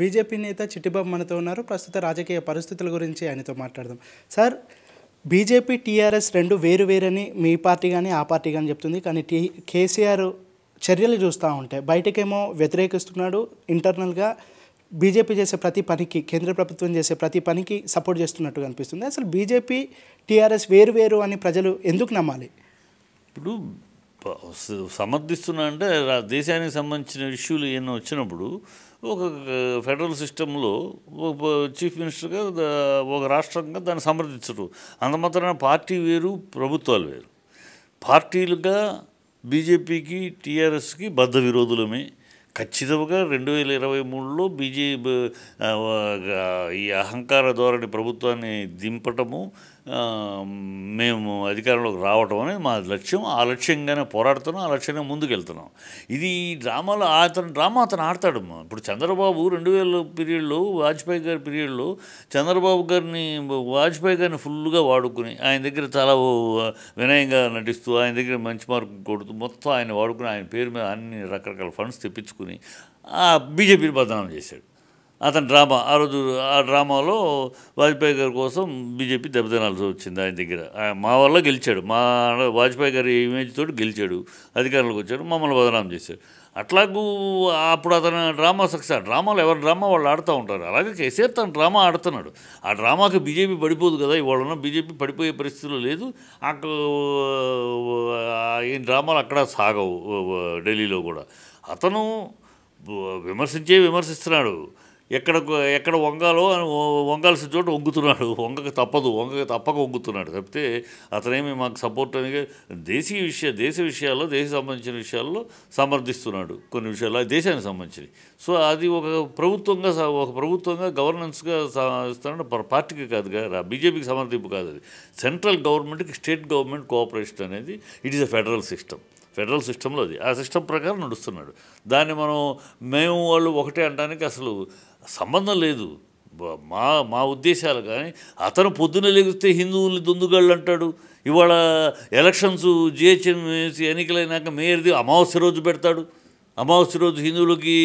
BJP నేత చిట్టిబాబు మనతో ఉన్నారు ప్రస్తుత రాజకీయ పరిస్థితుల గురించి ఆయనతో మాట్లాడదాం సార్ బీజేపీ టీఆర్ఎస్ రెండు వేరు వేరని మీ పార్టీ కానీ ఆ పార్టీ కానీ చెప్తుంది కానీ టీ కేసీఆర్ చర్యలు చూస్తూ ఉంటే బయటకేమో వ్యతిరేకిస్తున్నాడు ఇంటర్నల్గా బీజేపీ చేసే ప్రతి పనికి కేంద్ర ప్రభుత్వం చేసే ప్రతి పనికి సపోర్ట్ చేస్తున్నట్టు అనిపిస్తుంది అసలు బీజేపీ టీఆర్ఎస్ వేరు వేరు అని ప్రజలు ఎందుకు నమ్మాలి ఇప్పుడు సమర్థిస్తున్నా అంటే దేశానికి సంబంధించిన ఇష్యూలు ఏమైనా వచ్చినప్పుడు ఒక ఫెడరల్ సిస్టంలో ఒక చీఫ్ మినిస్టర్గా ఒక రాష్ట్రంగా దాన్ని సమర్థించరు అంత మాత్రమే పార్టీ వేరు ప్రభుత్వాలు వేరు పార్టీలుగా బీజేపీకి టీఆర్ఎస్కి బద్ధ విరోధులమే ఖచ్చితంగా రెండు వేల ఇరవై మూడులో బీజేపీ ఈ అహంకార ధోరణి ప్రభుత్వాన్ని దింపటము మేము అధికారంలోకి రావటం అనేది మా లక్ష్యం ఆ లక్ష్యంగానే పోరాడుతున్నాం ఆ లక్ష్యంగా ముందుకెళ్తున్నాం ఇది డ్రామాలో అతను డ్రామా అతను ఆడతాడు ఇప్పుడు చంద్రబాబు రెండు వేల పీరియడ్లో వాజ్పేయి గారి పీరియడ్లో చంద్రబాబు గారిని వాజ్పేయి గారిని ఫుల్గా వాడుకుని ఆయన దగ్గర చాలా వినయంగా నటిస్తూ ఆయన దగ్గర మంచి మార్కు కొడుతూ మొత్తం ఆయన వాడుకుని ఆయన పేరు మీద అన్ని రకరకాల ఫండ్స్ తెప్పించుకుని బీజేపీని బదనాం చేశాడు అతని డ్రామా ఆ రోజు ఆ డ్రామాలో వాజ్పేయి గారి కోసం బీజేపీ దెబ్బతినాల్సి వచ్చింది ఆయన దగ్గర మా వల్ల గెలిచాడు మా వాజ్పేయి గారి ఇమేజ్ తోటి గెలిచాడు అధికారులకు వచ్చాడు మమ్మల్ని బదనాం చేశాడు అట్లాగూ అప్పుడు అతను డ్రామా సక్సెస్ డ్రామాలు ఎవరి డ్రామా వాళ్ళు ఆడుతూ ఉంటారు అలాగే కేసీఆర్ తన డ్రామా ఆడుతున్నాడు ఆ డ్రామాకి బీజేపీ పడిపోదు కదా ఇవాళ బీజేపీ పడిపోయే పరిస్థితులు లేదు అక్కడ ఈ డ్రామాలు అక్కడ సాగవు ఢిల్లీలో కూడా అతను విమర్శించే విమర్శిస్తున్నాడు ఎక్కడ ఎక్కడ వంగాలో వంగాల్సిన చోట వంగుతున్నాడు వంగక తప్పదు వంగక తప్పక వంగుతున్నాడు తప్పితే అతనేమి మాకు సపోర్ట్ అని దేశీయ విషయ దేశ విషయాల్లో దేశ సంబంధించిన విషయాల్లో సమర్థిస్తున్నాడు కొన్ని విషయాల్లో దేశానికి సంబంధించి సో అది ఒక ప్రభుత్వంగా ఒక ప్రభుత్వంగా గవర్నెన్స్గా ఇస్తున్నాడు పార్టీకి కాదు కదా బీజేపీకి సమర్థింపు కాదు అది సెంట్రల్ గవర్నమెంట్కి స్టేట్ గవర్నమెంట్ కోఆపరేషన్ అనేది it is a federal system federal సిస్టంలో అది ఆ సిస్టమ్ ప్రకారం నడుస్తున్నాడు దాన్ని మనం మేము వాళ్ళు ఒకటే అనడానికి అసలు సంబంధం లేదు మా మా ఉద్దేశాలు కానీ అతను పొద్దున లెగిస్తే హిందువుల్ని దొందుగాళ్ళు అంటాడు ఇవాళ ఎలక్షన్స్ జిహెచ్ఎం ఎన్నికలైనాక మేయర్ది అమావాస్య రోజు పెడతాడు అమావాస్య రోజు హిందువులకి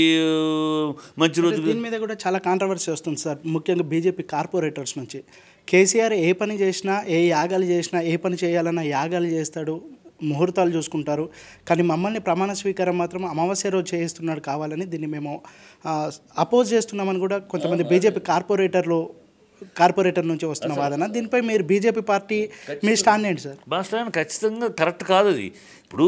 మంచి రోజు దీని మీద కూడా చాలా కాంట్రవర్సీ వస్తుంది సార్ ముఖ్యంగా బీజేపీ కార్పొరేటర్స్ నుంచి కేసీఆర్ ఏ పని చేసినా ఏ యాగాలు చేసినా ఏ పని చేయాలన్నా యాగాలు చేస్తాడు ముహూర్తాలు చూసుకుంటారు కానీ మమ్మల్ని ప్రమాణ స్వీకారం మాత్రం అమావాస్య రోజు చేయిస్తున్నాడు కావాలని దీన్ని మేము అపోజ్ చేస్తున్నామని కూడా కొంతమంది బీజేపీ కార్పొరేటర్లు కార్పొరేటర్ నుంచి వస్తున్న వాదన దీనిపై మీరు బీజేపీ పార్టీ మీ స్టాండ్ ఏంటి సార్ మా స్టాండ్ ఖచ్చితంగా కరెక్ట్ కాదు అది ఇప్పుడు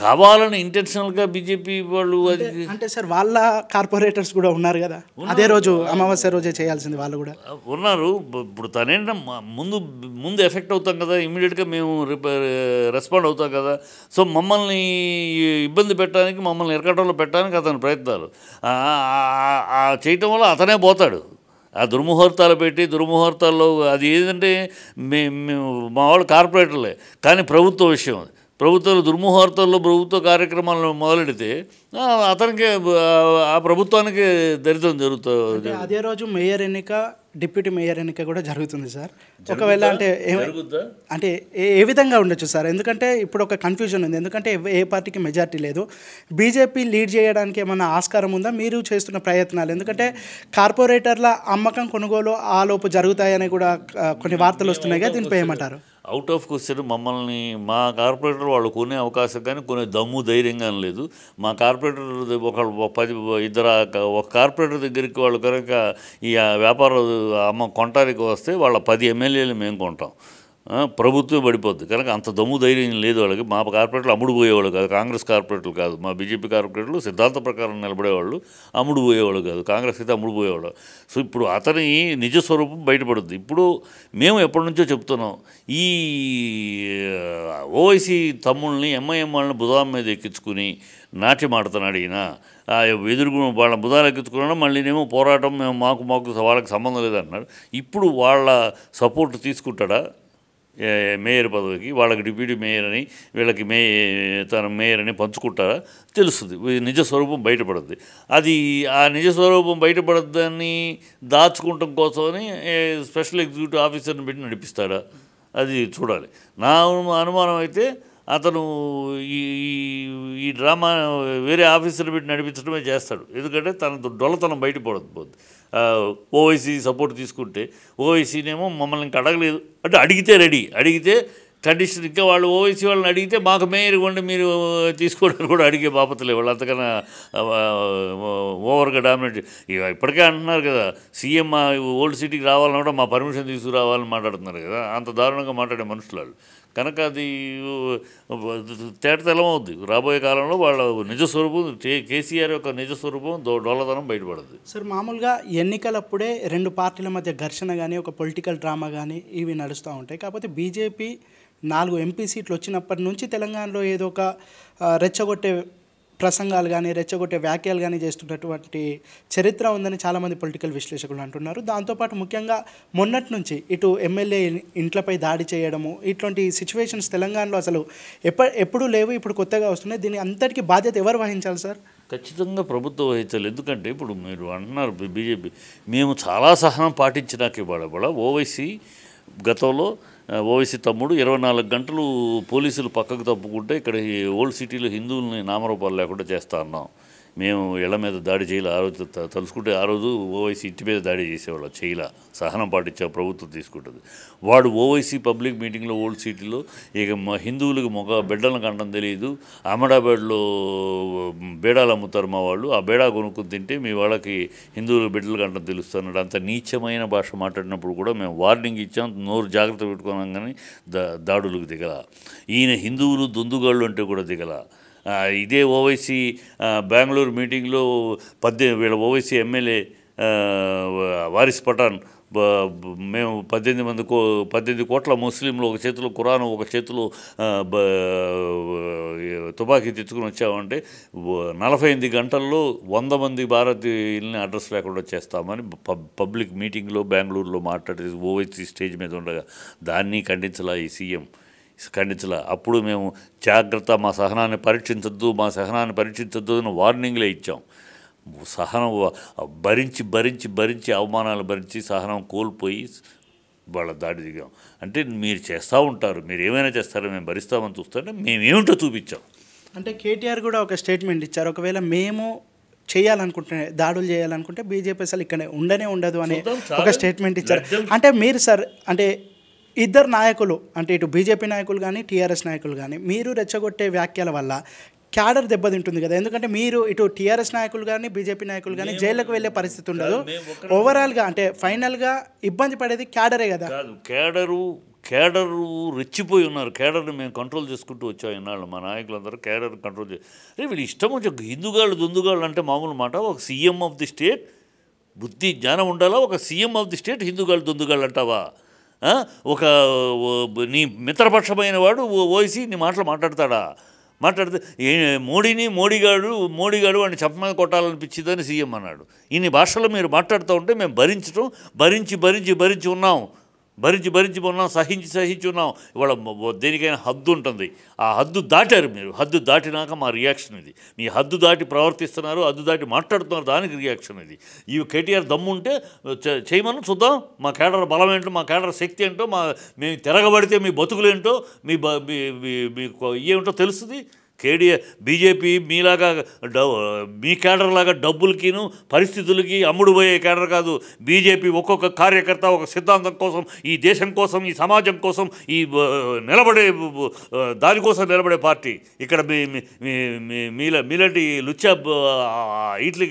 కావాలని ఇంటెన్షనల్గా బీజేపీ వాళ్ళు అది అంటే సార్ వాళ్ళ కార్పొరేటర్స్ కూడా ఉన్నారు కదా అదే రోజు అమావాస్య రోజే చేయాల్సింది వాళ్ళు కూడా ఉన్నారు ఇప్పుడు తనేంటే ముందు ముందు ఎఫెక్ట్ అవుతాం కదా ఇమీడియట్గా మేము రెస్పాండ్ అవుతాం కదా సో మమ్మల్ని ఇబ్బంది పెట్టడానికి మమ్మల్ని ఎరకటంలో పెట్టడానికి అతని ప్రయత్నాలు చేయటం వల్ల అతనే పోతాడు ఆ దుర్ముహూర్తాలు పెట్టి దుర్ముహూర్తాల్లో అది ఏంటంటే మే మా వాళ్ళు కార్పొరేటర్లే కానీ ప్రభుత్వ విషయం ప్రభుత్వాలు దుర్ముహూర్తాల్లో ప్రభుత్వ కార్యక్రమాలను మొదలెడితే అతనికి ఆ ప్రభుత్వానికి దరిద్రం జరుగుతుంది అదే రోజు మేయర్ ఎన్నిక డిప్యూటీ మేయర్ ఎన్నిక కూడా జరుగుతుంది సార్ ఒకవేళ అంటే అంటే ఏ విధంగా ఉండొచ్చు సార్ ఎందుకంటే ఇప్పుడు ఒక కన్ఫ్యూజన్ ఉంది ఎందుకంటే ఏ పార్టీకి మెజార్టీ లేదు బీజేపీ లీడ్ చేయడానికి ఏమైనా ఆస్కారం ఉందా మీరు చేస్తున్న ప్రయత్నాలు ఎందుకంటే కార్పొరేటర్ల అమ్మకం కొనుగోలు ఆలోపు జరుగుతాయని కూడా కొన్ని వార్తలు వస్తున్నాయి కదా దీనిపై ఏమంటారు అవుట్ ఆఫ్ క్వశ్చన్ మమ్మల్ని మా కార్పొరేటర్ వాళ్ళు కొనే అవకాశం కానీ కొనే దమ్ము ధైర్యం కానీ లేదు మా కార్పొరేటర్ ఒక పది ఇద్దరు ఒక కార్పొరేటర్ దగ్గరికి వాళ్ళు కనుక ఈ వ్యాపార అమ్మ కొంటానికి వస్తే వాళ్ళ పది ఎమ్మెల్యేలు మేము కొంటాం ప్రభుత్వం పడిపోద్ది కనుక అంత దమ్ము ధైర్యం లేదు వాళ్ళకి మా కార్పొరేట్లు అమ్ముడు పోయేవాళ్ళు కాదు కాంగ్రెస్ కార్పొరేట్లు కాదు మా బీజేపీ కార్పొరేట్లు సిద్ధాంత ప్రకారం నిలబడేవాళ్ళు అమ్ముడు పోయేవాళ్ళు కాదు కాంగ్రెస్ అయితే అమ్ముడు పోయేవాళ్ళు సో ఇప్పుడు అతని నిజస్వరూపం బయటపడుద్ది ఇప్పుడు మేము ఎప్పటి నుంచో చెప్తున్నాం ఈ ఓవైసీ తమ్ముళ్ళని ఎంఐఎం వాళ్ళని బుధాం మీద ఎక్కించుకుని నాట్యం ఆడుతున్నాడు ఈయన ఎదురు వాళ్ళ బుధాలు ఎక్కించుకున్నాడు మళ్ళీనేమో పోరాటం మేము మాకు మాకు వాళ్ళకి సంబంధం లేదన్నాడు ఇప్పుడు వాళ్ళ సపోర్ట్ తీసుకుంటాడా మేయర్ పదవికి వాళ్ళకి డిప్యూటీ మేయర్ అని వీళ్ళకి మే తన మేయర్ అని పంచుకుంటారా తెలుస్తుంది నిజ స్వరూపం బయటపడుద్ది అది ఆ నిజ స్వరూపం బయటపడద్దని దాచుకోవటం కోసమని స్పెషల్ ఎగ్జిక్యూటివ్ ఆఫీసర్ని పెట్టి నడిపిస్తాడా అది చూడాలి నా అనుమానం అయితే అతను ఈ ఈ డ్రామా వేరే ఆఫీసర్ని పెట్టి నడిపించడమే చేస్తాడు ఎందుకంటే తన డొలతనం బయటపడకపోద్ది ఓవైసీ సపోర్ట్ తీసుకుంటే ఓవైసీనేమో మమ్మల్ని ఇంకా అడగలేదు అంటే అడిగితే రెడీ అడిగితే కండిషన్ ఇంకా వాళ్ళు ఓవైసీ వాళ్ళని అడిగితే మాకు మేయర్ కొండి మీరు తీసుకోవడానికి కూడా అడిగే బాపతలే వాళ్ళు అంతకన్నా ఓవర్గా డామినేట్ ఇప్పటికే అంటున్నారు కదా సీఎం ఓల్డ్ సిటీకి రావాలన్నా కూడా మా పర్మిషన్ తీసుకురావాలని మాట్లాడుతున్నారు కదా అంత దారుణంగా మాట్లాడే మనుషులు వాళ్ళు కనుక అది తేటతెలం అవుద్ది రాబోయే కాలంలో వాళ్ళ నిజస్వరూపం కేసీఆర్ యొక్క నిజస్వరూపం డొల్లదనం బయటపడుద్ది సార్ మామూలుగా ఎన్నికలప్పుడే రెండు పార్టీల మధ్య ఘర్షణ కానీ ఒక పొలిటికల్ డ్రామా కానీ ఇవి నడుస్తూ ఉంటాయి కాకపోతే బీజేపీ నాలుగు ఎంపీ సీట్లు వచ్చినప్పటి నుంచి తెలంగాణలో ఏదో ఒక రెచ్చగొట్టే ప్రసంగాలు కానీ రెచ్చగొట్టే వ్యాఖ్యలు కానీ చేస్తున్నటువంటి చరిత్ర ఉందని చాలామంది పొలిటికల్ విశ్లేషకులు అంటున్నారు దాంతోపాటు ముఖ్యంగా మొన్నటి నుంచి ఇటు ఎమ్మెల్యే ఇంట్లపై దాడి చేయడము ఇటువంటి సిచ్యువేషన్స్ తెలంగాణలో అసలు ఎప్ప ఎప్పుడు లేవు ఇప్పుడు కొత్తగా వస్తున్నాయి దీని అంతటికీ బాధ్యత ఎవరు వహించాలి సార్ ఖచ్చితంగా ప్రభుత్వం వహించాలి ఎందుకంటే ఇప్పుడు మీరు అంటున్నారు బీజేపీ మేము చాలా సహనం పాటించినాక ఇవాళ ఓవైసీ గతంలో ఓవైసీ తమ్ముడు ఇరవై నాలుగు గంటలు పోలీసులు పక్కకు తప్పుకుంటే ఇక్కడ ఓల్డ్ సిటీలో హిందువుల్ని నామరూపాలు లేకుండా చేస్తా ఉన్నాం మేము ఇళ్ల మీద దాడి చేయాలి ఆ రోజు తలుసుకుంటే ఆ రోజు ఓవైసీ ఇంటి మీద దాడి చేసేవాళ్ళు చేయాల సహనం పాటించే ప్రభుత్వం తీసుకుంటుంది వాడు ఓవైసీ పబ్లిక్ మీటింగ్లో ఓల్డ్ సిటీలో ఇక మా హిందువులకు మొగ బిడ్డలను కండం తెలియదు అమడాబాద్లో బేడాలు అమ్ముతారు మా వాళ్ళు ఆ బేడా కొనుక్కుని తింటే మీ వాళ్ళకి హిందువులు బిడ్డలు కంటం తెలుస్తున్నాడు అంత నీచమైన భాష మాట్లాడినప్పుడు కూడా మేము వార్నింగ్ ఇచ్చాం నోరు జాగ్రత్త పెట్టుకున్నాం కానీ దా దాడులకు దిగల ఈయన హిందువులు దొందుగాళ్ళు అంటే కూడా దిగల ఇదే ఓవైసీ బెంగళూరు మీటింగ్లో పద్దె వీళ్ళ ఓవైసీ ఎమ్మెల్యే వారిస్ పఠాన్ మేము పద్దెనిమిది మంది కో పద్దెనిమిది కోట్ల ముస్లింలు ఒక చేతిలో కురాను ఒక చేతిలో తుపాకీ తెచ్చుకుని వచ్చామంటే నలభై ఎనిమిది గంటల్లో వంద మంది భారతీయుల్ని అడ్రస్ లేకుండా చేస్తామని పబ్లిక్ మీటింగ్లో బెంగళూరులో మాట్లాడేది ఓవైసీ స్టేజ్ మీద ఉండగా దాన్ని ఖండించలా ఈ సీఎం ఖండించలే అప్పుడు మేము జాగ్రత్త మా సహనాన్ని పరీక్షించద్దు మా సహనాన్ని పరీక్షించద్దు అని వార్నింగ్లే ఇచ్చాం సహనం భరించి భరించి భరించి అవమానాలు భరించి సహనం కోల్పోయి వాళ్ళ దాడి దిగాం అంటే మీరు చేస్తూ ఉంటారు మీరు ఏమైనా చేస్తారో మేము భరిస్తామని చూస్తుంటే ఏమిటో చూపించాం అంటే కేటీఆర్ కూడా ఒక స్టేట్మెంట్ ఇచ్చారు ఒకవేళ మేము చేయాలనుకుంటే దాడులు చేయాలనుకుంటే బీజేపీ అసలు ఇక్కడ ఉండనే ఉండదు అనే ఒక స్టేట్మెంట్ ఇచ్చారు అంటే మీరు సార్ అంటే ఇద్దరు నాయకులు అంటే ఇటు బీజేపీ నాయకులు కానీ టీఆర్ఎస్ నాయకులు కానీ మీరు రెచ్చగొట్టే వ్యాఖ్యల వల్ల క్యాడర్ దెబ్బతింటుంది కదా ఎందుకంటే మీరు ఇటు టీఆర్ఎస్ నాయకులు కానీ బీజేపీ నాయకులు కానీ జైలుకు వెళ్ళే పరిస్థితి ఉండదు ఓవరాల్గా అంటే ఫైనల్గా ఇబ్బంది పడేది క్యాడరే కదా క్యాడరు కేడరు రెచ్చిపోయి ఉన్నారు క్యాడర్ని మేము కంట్రోల్ చేసుకుంటూ వచ్చాము ఇన్నాళ్ళు మా నాయకులందరూ క్యాడర్ కంట్రోల్ చేసి వీళ్ళు ఇష్టం వచ్చే హిందుగాళ్ళు దుందుగాళ్ళు అంటే మామూలు మాట ఒక సీఎం ఆఫ్ ది స్టేట్ బుద్ధి జ్ఞానం ఉండాలా ఒక సీఎం ఆఫ్ ది స్టేట్ హిందుగాళ్ళు దుందుగాళ్ళు అంటావా ఒక నీ మిత్రపక్షమైన వాడు ఓసి నీ మాటలు మాట్లాడతాడా మాట్లాడితే మోడీని మోడీగాడు మోడీగాడు వాడిని చెప్పమని కొట్టాలనిపించిందని సీఎం అన్నాడు ఇన్ని భాషలో మీరు మాట్లాడుతూ ఉంటే మేము భరించడం భరించి భరించి భరించి ఉన్నాం భరించి భరించి ఉన్నాం సహించి సహించి ఉన్నాం ఇవాళ దేనికైనా హద్దు ఉంటుంది ఆ హద్దు దాటారు మీరు హద్దు దాటినాక మా రియాక్షన్ ఇది మీ హద్దు దాటి ప్రవర్తిస్తున్నారు హద్దు దాటి మాట్లాడుతున్నారు దానికి రియాక్షన్ ఇది ఈ కేటీఆర్ దమ్ముంటే చేయమని చూద్దాం మా కేడర్ బలం ఏంటో మా కేడర్ శక్తి ఏంటో మా మేము తిరగబడితే మీ బతుకులేంటో మీ మీ మీకు ఏమిటో తెలుస్తుంది కేడీఏ బీజేపీ మీలాగా మీ కేడర్ లాగా డబ్బులకిను పరిస్థితులకి అమ్ముడుపోయే కేడర్ కాదు బీజేపీ ఒక్కొక్క కార్యకర్త ఒక సిద్ధాంతం కోసం ఈ దేశం కోసం ఈ సమాజం కోసం ఈ నిలబడే దానికోసం నిలబడే పార్టీ ఇక్కడ మీ మీల మీలాంటి లుచ్చ ఇట్లీ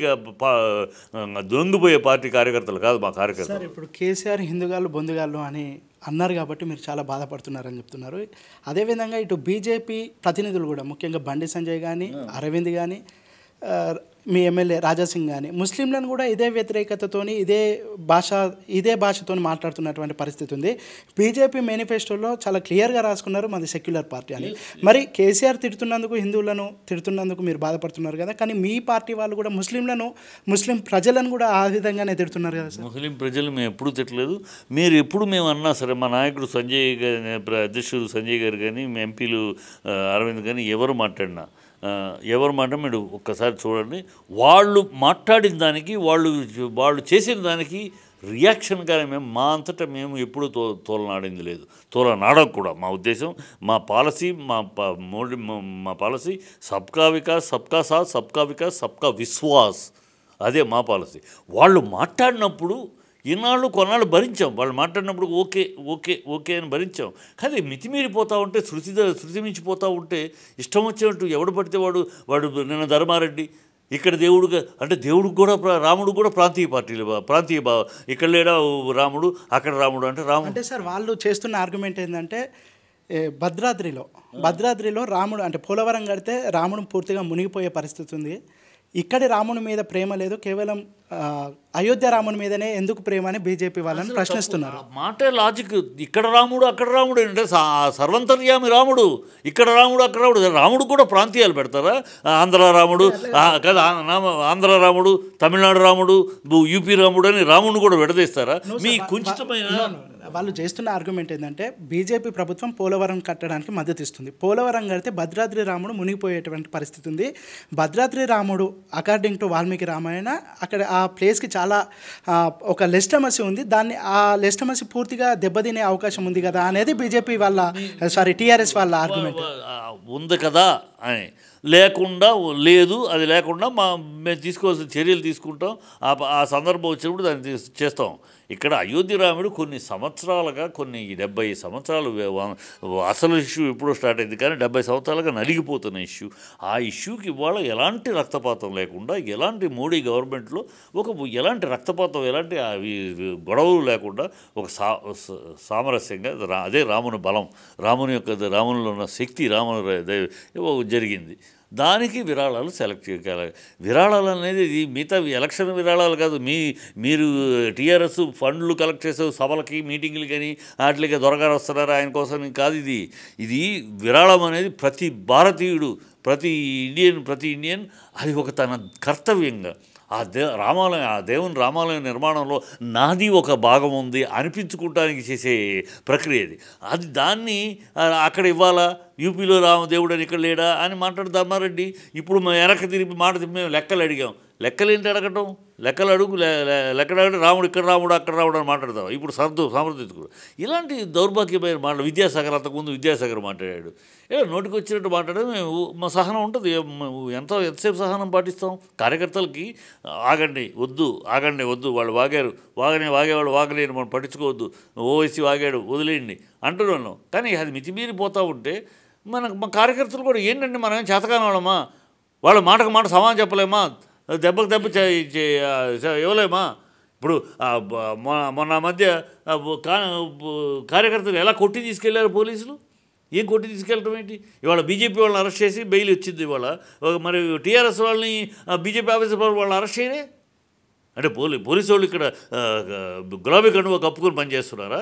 దొంగిపోయే పార్టీ కార్యకర్తలు కాదు మా కార్యకర్తలు ఇప్పుడు కేసీఆర్ హిందుగాళ్ళు బొందుగాళ్ళు అని అన్నారు కాబట్టి మీరు చాలా బాధపడుతున్నారని చెప్తున్నారు అదేవిధంగా ఇటు బీజేపీ ప్రతినిధులు కూడా ముఖ్యంగా బండి సంజయ్ కానీ అరవింద్ కానీ మీ ఎమ్మెల్యే రాజాసింగ్ కానీ ముస్లింలను కూడా ఇదే వ్యతిరేకతతోని ఇదే భాష ఇదే భాషతో మాట్లాడుతున్నటువంటి పరిస్థితి ఉంది బీజేపీ మేనిఫెస్టోలో చాలా క్లియర్గా రాసుకున్నారు మాది సెక్యులర్ పార్టీ అని మరి కేసీఆర్ తిడుతున్నందుకు హిందువులను తిడుతున్నందుకు మీరు బాధపడుతున్నారు కదా కానీ మీ పార్టీ వాళ్ళు కూడా ముస్లింలను ముస్లిం ప్రజలను కూడా ఆ విధంగానే తిడుతున్నారు కదా సార్ ముస్లిం ప్రజలు మేము ఎప్పుడు తిట్టలేదు మీరు ఎప్పుడు మేము అన్నా సరే మా నాయకుడు సంజయ్ గారి అధ్యక్షుడు సంజయ్ గారు కానీ ఎంపీలు అరవింద్ కానీ ఎవరు మాట్లాడినా ఎవరు మాట మీరు ఒక్కసారి చూడండి వాళ్ళు మాట్లాడిన దానికి వాళ్ళు వాళ్ళు చేసిన దానికి రియాక్షన్ కానీ మేము మా అంతటా మేము ఎప్పుడూ తో తోలనాడింది లేదు తోలనాడం కూడా మా ఉద్దేశం మా పాలసీ మా మోడీ మా పాలసీ సబ్కా వికాస్ సబ్కా సాత్ సబ్కా వికాస్ సబ్కా విశ్వాస్ అదే మా పాలసీ వాళ్ళు మాట్లాడినప్పుడు ఈనాళ్ళు కొన్నాళ్ళు భరించాం వాళ్ళు మాట్లాడినప్పుడు ఓకే ఓకే ఓకే అని భరించాం కానీ మితిమీరిపోతూ ఉంటే శృతి శృతి మించిపోతూ ఉంటే ఇష్టం వచ్చినట్టు ఎవడు పడితే వాడు వాడు నిన్న ధర్మారెడ్డి ఇక్కడ దేవుడుగా అంటే దేవుడికి కూడా రాముడు కూడా ప్రాంతీయ పార్టీలు ప్రాంతీయ భావ ఇక్కడ లేడా రాముడు అక్కడ రాముడు అంటే రాముడు అంటే సార్ వాళ్ళు చేస్తున్న ఆర్గ్యుమెంట్ ఏంటంటే భద్రాద్రిలో భద్రాద్రిలో రాముడు అంటే పోలవరం కడితే రాముడు పూర్తిగా మునిగిపోయే పరిస్థితి ఉంది ఇక్కడి రాముని మీద ప్రేమ లేదు కేవలం అయోధ్య రాముని మీదనే ఎందుకు ప్రేమ అని బీజేపీ వాళ్ళని ప్రశ్నిస్తున్నారు మాటే లాజిక్ ఇక్కడ రాముడు అక్కడ రాముడు అంటే సర్వంతర్యామి రాముడు ఇక్కడ రాముడు అక్కడ రాముడు రాముడు కూడా ప్రాంతీయాలు పెడతారా ఆంధ్ర రాముడు కదా ఆంధ్ర రాముడు తమిళనాడు రాముడు యూపీ రాముడు అని రాముడు కూడా విడదీస్తారా మీ కుంచితమైన వాళ్ళు చేస్తున్న ఆర్గ్యుమెంట్ ఏంటంటే బీజేపీ ప్రభుత్వం పోలవరం కట్టడానికి మద్దతు ఇస్తుంది పోలవరం కడితే భద్రాద్రి రాముడు మునిగిపోయేటువంటి పరిస్థితి ఉంది భద్రాద్రి రాముడు అకార్డింగ్ టు వాల్మీకి రామాయణ అక్కడ ఆ ప్లేస్కి చాలా ఒక లెస్టమసి ఉంది దాన్ని ఆ లెస్టమసి పూర్తిగా దెబ్బతినే అవకాశం ఉంది కదా అనేది బీజేపీ వాళ్ళ సారీ టీఆర్ఎస్ వాళ్ళ ఆర్గ్యుమెంట్ ఉంది కదా అని లేకుండా లేదు అది లేకుండా మా మేము తీసుకోవాల్సిన చర్యలు తీసుకుంటాం ఆ ఆ సందర్భం వచ్చినప్పుడు దాన్ని చేస్తాం ఇక్కడ అయోధ్య రాముడు కొన్ని సంవత్సరాలుగా కొన్ని డెబ్బై సంవత్సరాలు అసలు ఇష్యూ ఎప్పుడో స్టార్ట్ అయింది కానీ డెబ్బై సంవత్సరాలుగా నలిగిపోతున్న ఇష్యూ ఆ ఇష్యూకి ఇవాళ ఎలాంటి రక్తపాతం లేకుండా ఎలాంటి మోడీ గవర్నమెంట్లో ఒక ఎలాంటి రక్తపాతం ఎలాంటి గొడవలు లేకుండా ఒక సా సామరస్యంగా అదే రాముని బలం రాముని యొక్క రామునిలో ఉన్న శక్తి రాముని జరిగింది దానికి విరాళాలు సెలెక్ట్ చేయాలి విరాళాలు అనేది ఇది మిగతా ఎలక్షన్ విరాళాలు కాదు మీ మీరు టీఆర్ఎస్ ఫండ్లు కలెక్ట్ చేసే సభలకి మీటింగ్లు కానీ వాటికి దొరగారు వస్తున్నారా ఆయన కోసం కాదు ఇది ఇది విరాళం అనేది ప్రతి భారతీయుడు ప్రతి ఇండియన్ ప్రతి ఇండియన్ అది ఒక తన కర్తవ్యంగా ఆ దే రామాలయం ఆ దేవుని రామాలయం నిర్మాణంలో నాది ఒక భాగం ఉంది అనిపించుకోవటానికి చేసే ప్రక్రియ అది అది దాన్ని అక్కడ ఇవ్వాలా యూపీలో రామదేవుడు అని ఇక్కడ లేడా అని మాట్లాడు ధర్మారెడ్డి ఇప్పుడు మేము వెనక్కి తిరిగి మాట మేము లెక్కలు అడిగాం లెక్కలు ఏంటి అడగటం లెక్కలు అడుగు లెక్కడగడం రాముడు ఇక్కడ రాముడు అక్కడ రాముడు అని మాట్లాడతాం ఇప్పుడు సర్దు సమర్థించుకోడు ఇలాంటి దౌర్భాగ్యమైన మాటలు విద్యాసాగర్ అంతకుముందు విద్యాసాగర్ మాట్లాడాడు ఏదో నోటికి వచ్చినట్టు మాట్లాడడం మా సహనం ఉంటుంది ఎంత ఎంతసేపు సహనం పాటిస్తాం కార్యకర్తలకి ఆగండి వద్దు ఆగండి వద్దు వాళ్ళు వాగారు వాగనే వాగేవాళ్ళు వాగలేని మనం పట్టించుకోవద్దు ఓవైసీ వాగాడు వదిలేయండి అంటున్నాను కానీ అది మితిమీరిపోతూ ఉంటే మన మా కార్యకర్తలు కూడా ఏంటంటే మనం చేతకాని వాళ్ళమా వాళ్ళ మాటకు మాట సమానం చెప్పలేమా దెబ్బకు దెబ్బ ఇవ్వలేమా ఇప్పుడు మొన్న మధ్య కార్యకర్తలు ఎలా కొట్టి తీసుకెళ్లారు పోలీసులు ఏం కొట్టి తీసుకెళ్ళటం ఏంటి ఇవాళ బీజేపీ వాళ్ళని అరెస్ట్ చేసి బెయిల్ వచ్చింది ఇవాళ మరి టీఆర్ఎస్ వాళ్ళని బీజేపీ ఆఫీసర్ వాళ్ళని అరెస్ట్ చేయలే అంటే పోలీ పోలీసు వాళ్ళు ఇక్కడ గులాబీ కండువ కప్పుకొని పనిచేస్తున్నారా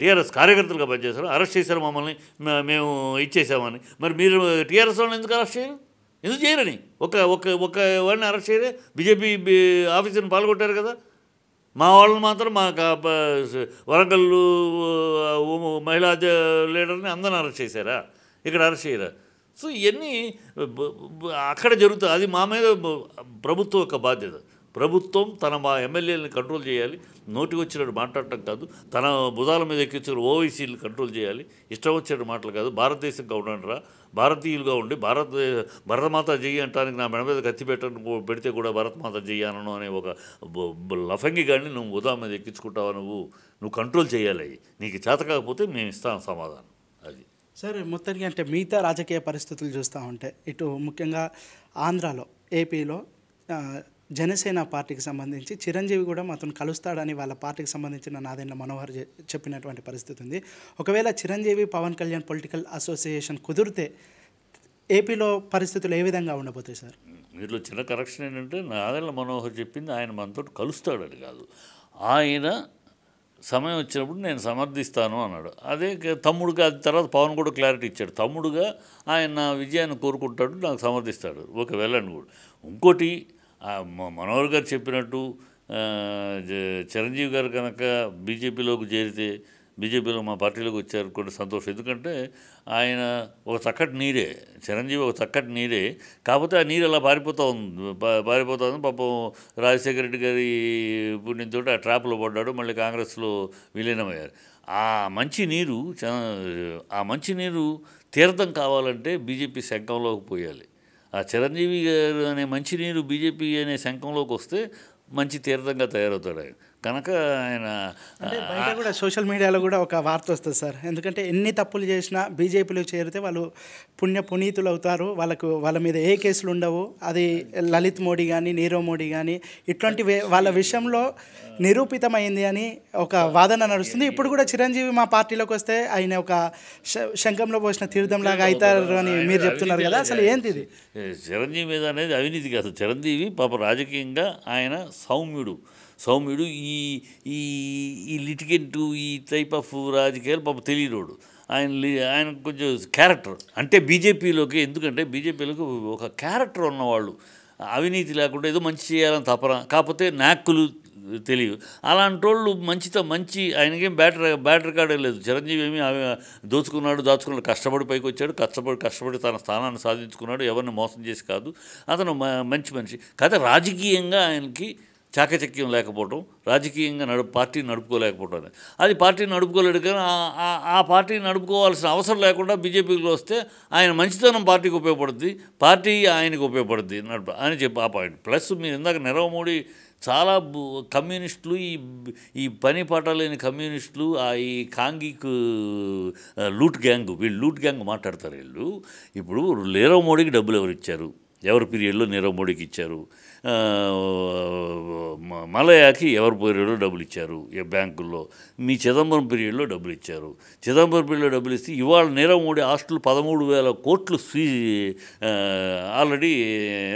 టీఆర్ఎస్ కార్యకర్తలుగా పనిచేస్తారా అరెస్ట్ చేశారు మమ్మల్ని మేము ఇచ్చేసామని మరి మీరు టీఆర్ఎస్ వాళ్ళని ఎందుకు అరెస్ట్ చేయరు ఎందుకు చేయరని ఒక ఒక ఒక వాడిని అరెస్ట్ చేయరే బీజేపీ ఆఫీసర్ని పాల్గొట్టారు కదా మా వాళ్ళని మాత్రం మా వరంగల్ మహిళా లీడర్ని అందరిని అరెస్ట్ చేశారా ఇక్కడ అరెస్ట్ చేయరా సో ఇవన్నీ అక్కడ జరుగుతుంది అది మా మీద ప్రభుత్వం యొక్క బాధ్యత ప్రభుత్వం తన మా ఎమ్మెల్యేలను కంట్రోల్ చేయాలి నోటికి వచ్చినట్టు మాట్లాడటం కాదు తన భుజాల మీద ఎక్కించుకుని ఓవైసీలను కంట్రోల్ చేయాలి ఇష్టం వచ్చినట్టు మాటలు కాదు భారతదేశంగా ఉండండి రా భారతీయులుగా ఉండి భారత భరతమాత జయ్యి అంటానికి నా మెడ మీద కత్తి పెట్టను పెడితే కూడా భరతమాత జయ్యి అనను అనే ఒక లఫంగి కానీ నువ్వు భుజాల మీద ఎక్కించుకుంటావు నువ్వు నువ్వు కంట్రోల్ చేయాలి నీకు చేత కాకపోతే మేము ఇస్తాం సమాధానం అది సార్ మొత్తానికి అంటే మిగతా రాజకీయ పరిస్థితులు చూస్తూ ఉంటే ఇటు ముఖ్యంగా ఆంధ్రాలో ఏపీలో జనసేన పార్టీకి సంబంధించి చిరంజీవి కూడా అతను కలుస్తాడని వాళ్ళ పార్టీకి సంబంధించిన నాదైన మనోహర్ చెప్పినటువంటి పరిస్థితి ఉంది ఒకవేళ చిరంజీవి పవన్ కళ్యాణ్ పొలిటికల్ అసోసియేషన్ కుదిరితే ఏపీలో పరిస్థితులు ఏ విధంగా ఉండబోతాయి సార్ మీరు చిన్న కరెక్షన్ ఏంటంటే నాదెండ్ల మనోహర్ చెప్పింది ఆయన మనతో కలుస్తాడని కాదు ఆయన సమయం వచ్చినప్పుడు నేను సమర్థిస్తాను అన్నాడు అదే తమ్ముడుగా తర్వాత పవన్ కూడా క్లారిటీ ఇచ్చాడు తమ్ముడుగా ఆయన విజయాన్ని కోరుకుంటాడు నాకు సమర్థిస్తాడు ఓకే అని కూడా ఇంకోటి మనోహర్ గారు చెప్పినట్టు చిరంజీవి గారు కనుక బీజేపీలోకి చేరితే బీజేపీలో మా పార్టీలోకి వచ్చారు కూడా సంతోషం ఎందుకంటే ఆయన ఒక చక్కటి నీరే చిరంజీవి ఒక చక్కటి నీరే కాకపోతే ఆ నీరు అలా పారిపోతూ ఉంది పారిపోతూ ఉంది పాపం రాజశేఖర రెడ్డి గారి పుణ్యంతో ఆ ట్రాప్లో పడ్డాడు మళ్ళీ కాంగ్రెస్లో విలీనమయ్యారు ఆ మంచి నీరు ఆ మంచి నీరు తీర్థం కావాలంటే బీజేపీ శంఖంలోకి పోయాలి ఆ చిరంజీవి గారు అనే మంచినీరు బీజేపీ అనే శంఖంలోకి వస్తే మంచి తీర్థంగా తయారవుతాడు ఆయన కనుక ఆయన కూడా సోషల్ మీడియాలో కూడా ఒక వార్త వస్తుంది సార్ ఎందుకంటే ఎన్ని తప్పులు చేసినా బీజేపీలో చేరితే వాళ్ళు పుణ్య పునీతులు అవుతారు వాళ్ళకు వాళ్ళ మీద ఏ కేసులు ఉండవు అది లలిత్ మోడీ కానీ నీరవ్ మోడీ కానీ ఇటువంటి వాళ్ళ విషయంలో నిరూపితమైంది అని ఒక వాదన నడుస్తుంది ఇప్పుడు కూడా చిరంజీవి మా పార్టీలోకి వస్తే ఆయన ఒక శంఖంలో పోసిన తీర్థంలాగా అవుతారు అని మీరు చెప్తున్నారు కదా అసలు ఏంటి ఇది చిరంజీవి మీద అనేది అవినీతి కాదు చిరంజీవి పాప రాజకీయంగా ఆయన సౌమ్యుడు సౌమ్యుడు ఈ ఈ ఈ లిటికెంటు ఈ టైప్ ఆఫ్ రాజకీయాలు పాప తెలియనోడు ఆయన ఆయన కొంచెం క్యారెక్టర్ అంటే బీజేపీలోకి ఎందుకంటే బీజేపీలోకి ఒక క్యారెక్టర్ ఉన్నవాళ్ళు అవినీతి లేకుండా ఏదో మంచి చేయాలని తపన కాకపోతే నాక్కులు తెలియదు అలాంటి వాళ్ళు మంచితో మంచి ఆయనకేం బ్యాటర్ బ్యాటర్ కార్డే లేదు చిరంజీవి ఏమి దోచుకున్నాడు దాచుకున్నాడు కష్టపడి పైకి వచ్చాడు కష్టపడి కష్టపడి తన స్థానాన్ని సాధించుకున్నాడు ఎవరిని మోసం చేసి కాదు అతను మంచి మనిషి కాకపోతే రాజకీయంగా ఆయనకి చాకచక్యం లేకపోవడం రాజకీయంగా నడుపు పార్టీ నడుపుకోలేకపోవడం అది పార్టీని నడుపుకోలేడు కానీ ఆ పార్టీని నడుపుకోవాల్సిన అవసరం లేకుండా బీజేపీలో వస్తే ఆయన మంచితనం పార్టీకి ఉపయోగపడుద్ది పార్టీ ఆయనకు ఉపయోగపడుద్ది నడుపు అని చెప్పి ఆ పాయింట్ ప్లస్ మీరు ఇందాక నీరవ్ మోడీ చాలా కమ్యూనిస్టులు ఈ ఈ పని పట్టలేని కమ్యూనిస్టులు ఈ కాంగిక్ లూట్ గ్యాంగ్ వీళ్ళు లూట్ గ్యాంగ్ మాట్లాడతారు వీళ్ళు ఇప్పుడు నీరవ్ మోడీకి డబ్బులు ఎవరు ఇచ్చారు ఎవరి పీరియడ్లో నీరవ్ మోడీకి ఇచ్చారు మలయాకి ఎవరి పీరియడ్లో డబ్బులు ఇచ్చారు బ్యాంకుల్లో మీ చిదంబరం పీరియడ్లో డబ్బులు ఇచ్చారు చిదంబరం పీరియడ్లో డబ్బులు ఇస్తే ఇవాళ నీరవ్ మోడీ హాస్టల్ పదమూడు వేల కోట్లు సీ ఆల్రెడీ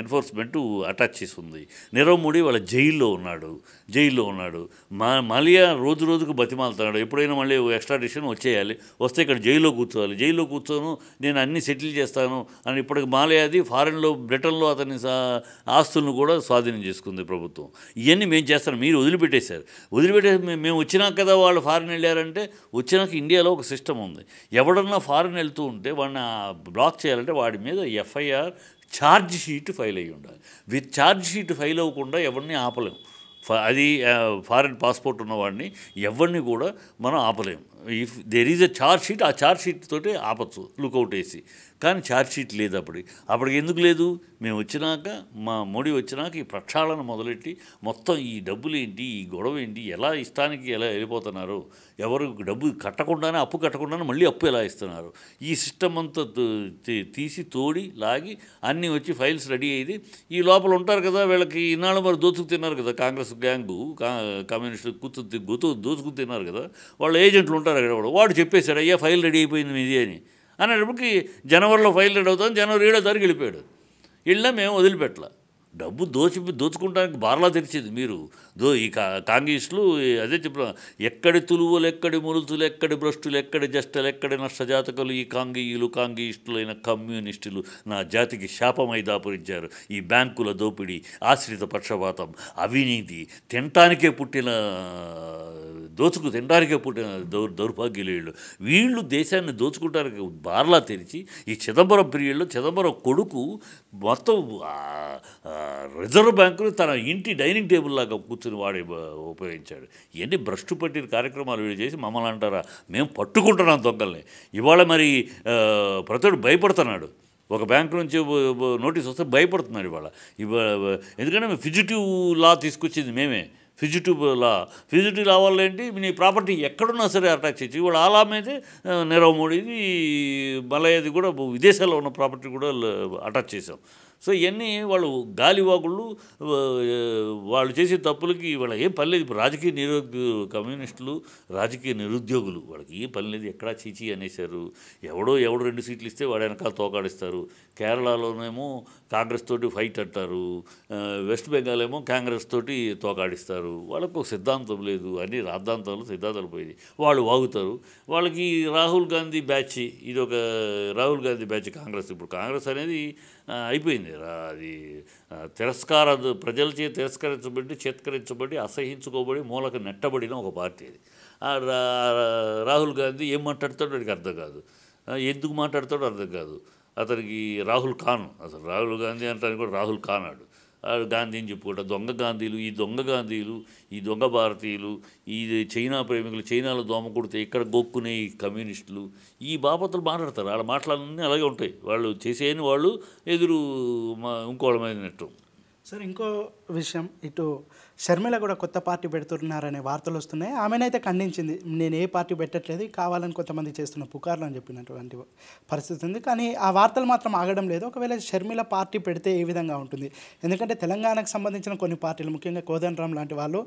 ఎన్ఫోర్స్మెంట్ అటాచ్ చేసింది నీరవ్ మోడీ వాళ్ళ జైల్లో ఉన్నాడు జైల్లో ఉన్నాడు మా మలియా రోజు రోజుకు బతిమాలుతున్నాడు ఎప్పుడైనా మళ్ళీ ఎక్స్ట్రాడిషన్ వచ్చేయాలి వస్తే ఇక్కడ జైల్లో కూర్చోవాలి జైల్లో కూర్చోను నేను అన్ని సెటిల్ చేస్తాను అని ఇప్పటికి మాలయాది ఫారెన్లో బ్రిటన్లో అతని ఆస్తులను కూడా కూడా స్వాధీనం చేసుకుంది ప్రభుత్వం ఇవన్నీ మేము చేస్తాం మీరు వదిలిపెట్టేశారు వదిలిపెట్టే మేము వచ్చినాక కదా వాళ్ళు ఫారిన్ వెళ్ళారంటే వచ్చినాక ఇండియాలో ఒక సిస్టమ్ ఉంది ఎవడన్నా ఫారిన్ వెళ్తూ ఉంటే వాడిని బ్లాక్ చేయాలంటే వాడి మీద ఎఫ్ఐఆర్ ఛార్జ్ షీట్ ఫైల్ అయ్యి ఉండాలి విత్ ఛార్జ్ షీట్ ఫైల్ అవ్వకుండా ఎవరిని ఆపలేము అది ఫారెన్ పాస్పోర్ట్ ఉన్నవాడిని ఎవరిని కూడా మనం ఆపలేము if there is a charge sheet ఆ ఛార్జ్ షీట్ తోటి ఆపచ్చు లుకౌట్ వేసి కానీ ఛార్జ్షీట్ లేదు అప్పటికి అప్పటికి ఎందుకు లేదు మేము వచ్చినాక మా మోడీ వచ్చినాక ఈ ప్రక్షాళన మొదలెట్టి మొత్తం ఈ డబ్బులు ఏంటి ఈ గొడవ ఏంటి ఎలా ఇష్టానికి ఎలా వెళ్ళిపోతున్నారు ఎవరు డబ్బు కట్టకుండానే అప్పు కట్టకుండానే మళ్ళీ అప్పు ఎలా ఇస్తున్నారు ఈ సిస్టమ్ అంతా తీసి తోడి లాగి అన్నీ వచ్చి ఫైల్స్ రెడీ అయ్యి ఈ లోపల ఉంటారు కదా వీళ్ళకి ఇన్నాళ్ళు మరి దోచుకు తిన్నారు కదా కాంగ్రెస్ గ్యాంగు కమ్యూనిస్టులు కూర్చొని గుతు దోచుకు తిన్నారు కదా వాళ్ళ ఏజెంట్లు ఉంటారు అక్కడ వాడు చెప్పేశారు అయ్యా ఫైల్ రెడీ అయిపోయింది మీది అని అనేటప్పటికి జనవరిలో ఫైల్ అవుతుంది జనవరి ఏడో తారీఖు వెళ్ళిపోయాడు వెళ్ళినా మేము వదిలిపెట్టలే డబ్బు దోచి దోచుకుంటానికి బార్లా తెరిచేది మీరు దో ఈ కా కాంగ్రెస్లు అదే చెప్పిన ఎక్కడి తులువులు ఎక్కడి మురుతులు ఎక్కడి భ్రష్టులు ఎక్కడి జస్టలు ఎక్కడి నష్టజాతకులు ఈ కాంగీయులు కాంగీయిస్టులైన కమ్యూనిస్టులు నా జాతికి శాపమై దాపురించారు ఈ బ్యాంకుల దోపిడీ ఆశ్రిత పక్షపాతం అవినీతి తినటానికే పుట్టిన దోచుకు తినడానికే పుట్టిన దౌర్ దౌర్భాగ్యులు వీళ్ళు దేశాన్ని దోచుకుంటానికి బార్లా తెరిచి ఈ చిదంబరం ప్రియుల్లో చిదంబరం కొడుకు మొత్తం రిజర్వ్ బ్యాంకును తన ఇంటి డైనింగ్ టేబుల్ లాగా కూర్చుని వాడి ఉపయోగించాడు ఇవన్నీ భ్రష్టు పట్టిన కార్యక్రమాలు వీళ్ళు చేసి మమ్మల్ని అంటారా మేము పట్టుకుంటున్నాం దొంగల్ని ఇవాళ మరి ప్రతిడు భయపడుతున్నాడు ఒక బ్యాంక్ నుంచి నోటీస్ వస్తే భయపడుతున్నాడు ఇవాళ ఇవాళ ఎందుకంటే మేము ఫిజిటివ్ లా తీసుకొచ్చింది మేమే ఫిజిటివ్ లా ఫిజిటివ్ లా వల్ల ఏంటి నీ ప్రాపర్టీ ఎక్కడున్నా సరే అటాక్ చేయొచ్చు ఇవాళ ఆ లా మీదే నీరవ్ మోడీది మలయది కూడా విదేశాల్లో ఉన్న ప్రాపర్టీ కూడా అటాచ్ చేసాం సో ఇవన్నీ వాళ్ళు గాలివాగుళ్ళు వాళ్ళు చేసే తప్పులకి వాళ్ళకి ఏం పని లేదు రాజకీయ నిరుద్యోగ కమ్యూనిస్టులు రాజకీయ నిరుద్యోగులు వాళ్ళకి ఏ పని లేదు ఎక్కడా చీచి అనేశారు ఎవడో ఎవడు రెండు సీట్లు ఇస్తే వాడు వెనకాల తోకాడిస్తారు కేరళలోనేమో కాంగ్రెస్ తోటి ఫైట్ అంటారు వెస్ట్ బెంగాల్ ఏమో కాంగ్రెస్ తోటి తోకాడిస్తారు వాళ్ళకు సిద్ధాంతం లేదు అన్ని రాద్ధాంతాలు సిద్ధాంతాలు పోయింది వాళ్ళు వాగుతారు వాళ్ళకి రాహుల్ గాంధీ బ్యాచ్ ఇది ఒక రాహుల్ గాంధీ బ్యాచ్ కాంగ్రెస్ ఇప్పుడు కాంగ్రెస్ అనేది అయిపోయింది అది తిరస్కార ప్రజలచే తిరస్కరించబడి చేత్కరించబడి అసహించుకోబడి మూలక నెట్టబడిన ఒక పార్టీ అది రాహుల్ గాంధీ ఏం మాట్లాడతాడో వాడికి అర్థం కాదు ఎందుకు మాట్లాడతాడో అర్థం కాదు అతనికి రాహుల్ ఖాన్ అసలు రాహుల్ గాంధీ అంటానికి కూడా రాహుల్ ఖాన్ ఆడు గాంధీని చెప్పుకుంటా దొంగ గాంధీలు ఈ దొంగ గాంధీలు ఈ దొంగ భారతీయులు ఈ చైనా ప్రేమికులు చైనాలో దోమ కొడితే ఇక్కడ గొక్కునే ఈ కమ్యూనిస్టులు ఈ బాపతలు మాట్లాడతారు వాళ్ళ మాటలన్నీ అలాగే ఉంటాయి వాళ్ళు చేసేయని వాళ్ళు ఎదురు మా ఇంకోళ్ళ మీద నెట్టం సార్ ఇంకో విషయం ఇటు శర్మిల కూడా కొత్త పార్టీ పెడుతున్నారనే వార్తలు వస్తున్నాయి ఆమెనైతే ఖండించింది నేను ఏ పార్టీ పెట్టట్లేదు కావాలని కొంతమంది చేస్తున్న పుకార్లు అని చెప్పినటువంటి పరిస్థితి ఉంది కానీ ఆ వార్తలు మాత్రం ఆగడం లేదు ఒకవేళ షర్మిల పార్టీ పెడితే ఏ విధంగా ఉంటుంది ఎందుకంటే తెలంగాణకు సంబంధించిన కొన్ని పార్టీలు ముఖ్యంగా కోదండరాం లాంటి వాళ్ళు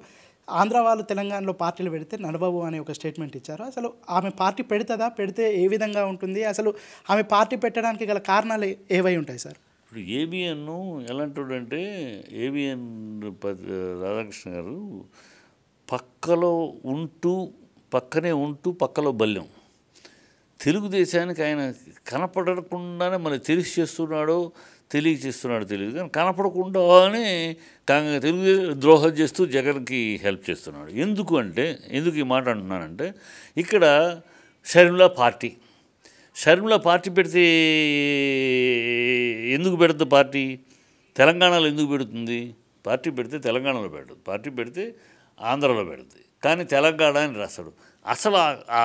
ఆంధ్ర వాళ్ళు తెలంగాణలో పార్టీలు పెడితే నడబాబు అనే ఒక స్టేట్మెంట్ ఇచ్చారు అసలు ఆమె పార్టీ పెడుతుందా పెడితే ఏ విధంగా ఉంటుంది అసలు ఆమె పార్టీ పెట్టడానికి గల కారణాలు ఏవై ఉంటాయి సార్ ఇప్పుడు ఏబిఎన్ ఎలాంటివాడంటే ఏబిఎన్ రాధాకృష్ణ గారు పక్కలో ఉంటూ పక్కనే ఉంటూ పక్కలో బల్యం తెలుగుదేశానికి ఆయన కనపడకుండానే మరి తెలిసి చేస్తున్నాడో తెలియచేస్తున్నాడు తెలియదు కానీ కనపడకుండానే కాంగ్రెస్ తెలుగు ద్రోహం చేస్తూ జగన్కి హెల్ప్ చేస్తున్నాడు ఎందుకు అంటే ఎందుకు ఈ మాట అంటున్నానంటే ఇక్కడ షర్మిలా పార్టీ షర్మిల పార్టీ పెడితే ఎందుకు పెడుతుంది పార్టీ తెలంగాణలో ఎందుకు పెడుతుంది పార్టీ పెడితే తెలంగాణలో పెడుతుంది పార్టీ పెడితే ఆంధ్రలో పెడుతుంది కానీ తెలంగాణ అని రాస్తాడు అసలు ఆ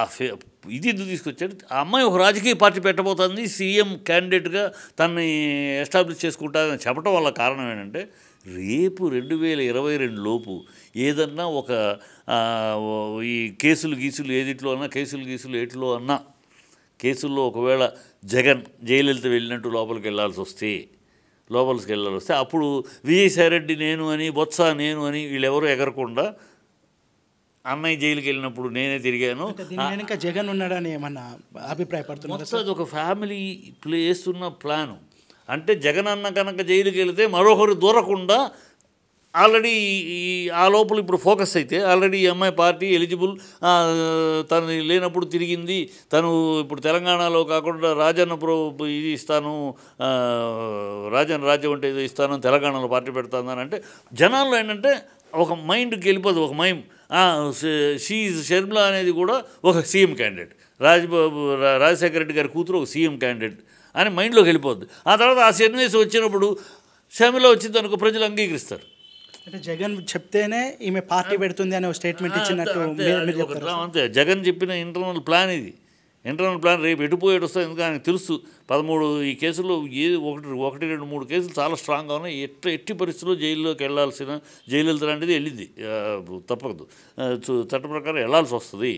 ఇది ఎందుకు తీసుకొచ్చాడు ఆ అమ్మాయి ఒక రాజకీయ పార్టీ పెట్టబోతుంది సీఎం క్యాండిడేట్గా తనని ఎస్టాబ్లిష్ చేసుకుంటారని చెప్పడం వల్ల కారణం ఏంటంటే రేపు రెండు వేల ఇరవై రెండు లోపు ఏదన్నా ఒక ఈ కేసులు గీసులు ఏదిట్లో అన్నా కేసులు గీసులు ఎట్లో అన్నా కేసుల్లో ఒకవేళ జగన్ జయలలిత వెళ్ళినట్టు లోపలికి వెళ్ళాల్సి వస్తే లోపలికి వెళ్ళాల్సి వస్తే అప్పుడు విజయసాయిరెడ్డి నేను అని బొత్స నేను అని వీళ్ళెవరు ఎగరకుండా అన్నయ్య జైలుకి వెళ్ళినప్పుడు నేనే తిరిగాను జగన్ ఉన్నాడని ఏమన్నా అది ఒక ఫ్యామిలీ ప్లేస్ ఉన్న ప్లాను అంటే జగన్ అన్న కనుక జైలుకి వెళితే మరొకరు దూరకుండా ఆల్రెడీ ఈ ఆ లోపల ఇప్పుడు ఫోకస్ అయితే ఆల్రెడీ ఈ అమ్మాయి పార్టీ ఎలిజిబుల్ తను లేనప్పుడు తిరిగింది తను ఇప్పుడు తెలంగాణలో కాకుండా రాజన్న ప్రో ఇది ఇస్తాను రాజన్న రాజ్యం అంటే ఇది ఇస్తాను తెలంగాణలో పార్టీ పెడతాను అంటే జనాల్లో ఏంటంటే ఒక మైండ్కి వెళ్ళిపోదు ఒక మైమ్ షీ షర్మిల అనేది కూడా ఒక సీఎం క్యాండిడేట్ రాజబాబు రాజశేఖర రెడ్డి గారి కూతురు ఒక సీఎం క్యాండిడేట్ అని మైండ్లోకి వెళ్ళిపోద్ది ఆ తర్వాత ఆ సన్నివేశం వచ్చినప్పుడు వచ్చింది వచ్చిందనుకో ప్రజలు అంగీకరిస్తారు అంటే జగన్ చెప్తేనే ఈమె పార్టీ పెడుతుంది అనే స్టేట్మెంట్ ఇచ్చినట్టు అంతే జగన్ చెప్పిన ఇంటర్నల్ ప్లాన్ ఇది ఇంటర్నల్ ప్లాన్ రేపు ఎటుపోయేడు వస్తుంది ఎందుకంటే తెలుసు పదమూడు ఈ కేసులు ఏది ఒకటి ఒకటి రెండు మూడు కేసులు చాలా స్ట్రాంగ్గా ఉన్నాయి ఎట్ట ఎట్టి పరిస్థితుల్లో జైల్లోకి వెళ్ళాల్సిన జైలు అనేది వెళ్ళింది తప్పదు చట్ట ప్రకారం వెళ్లాల్సి వస్తుంది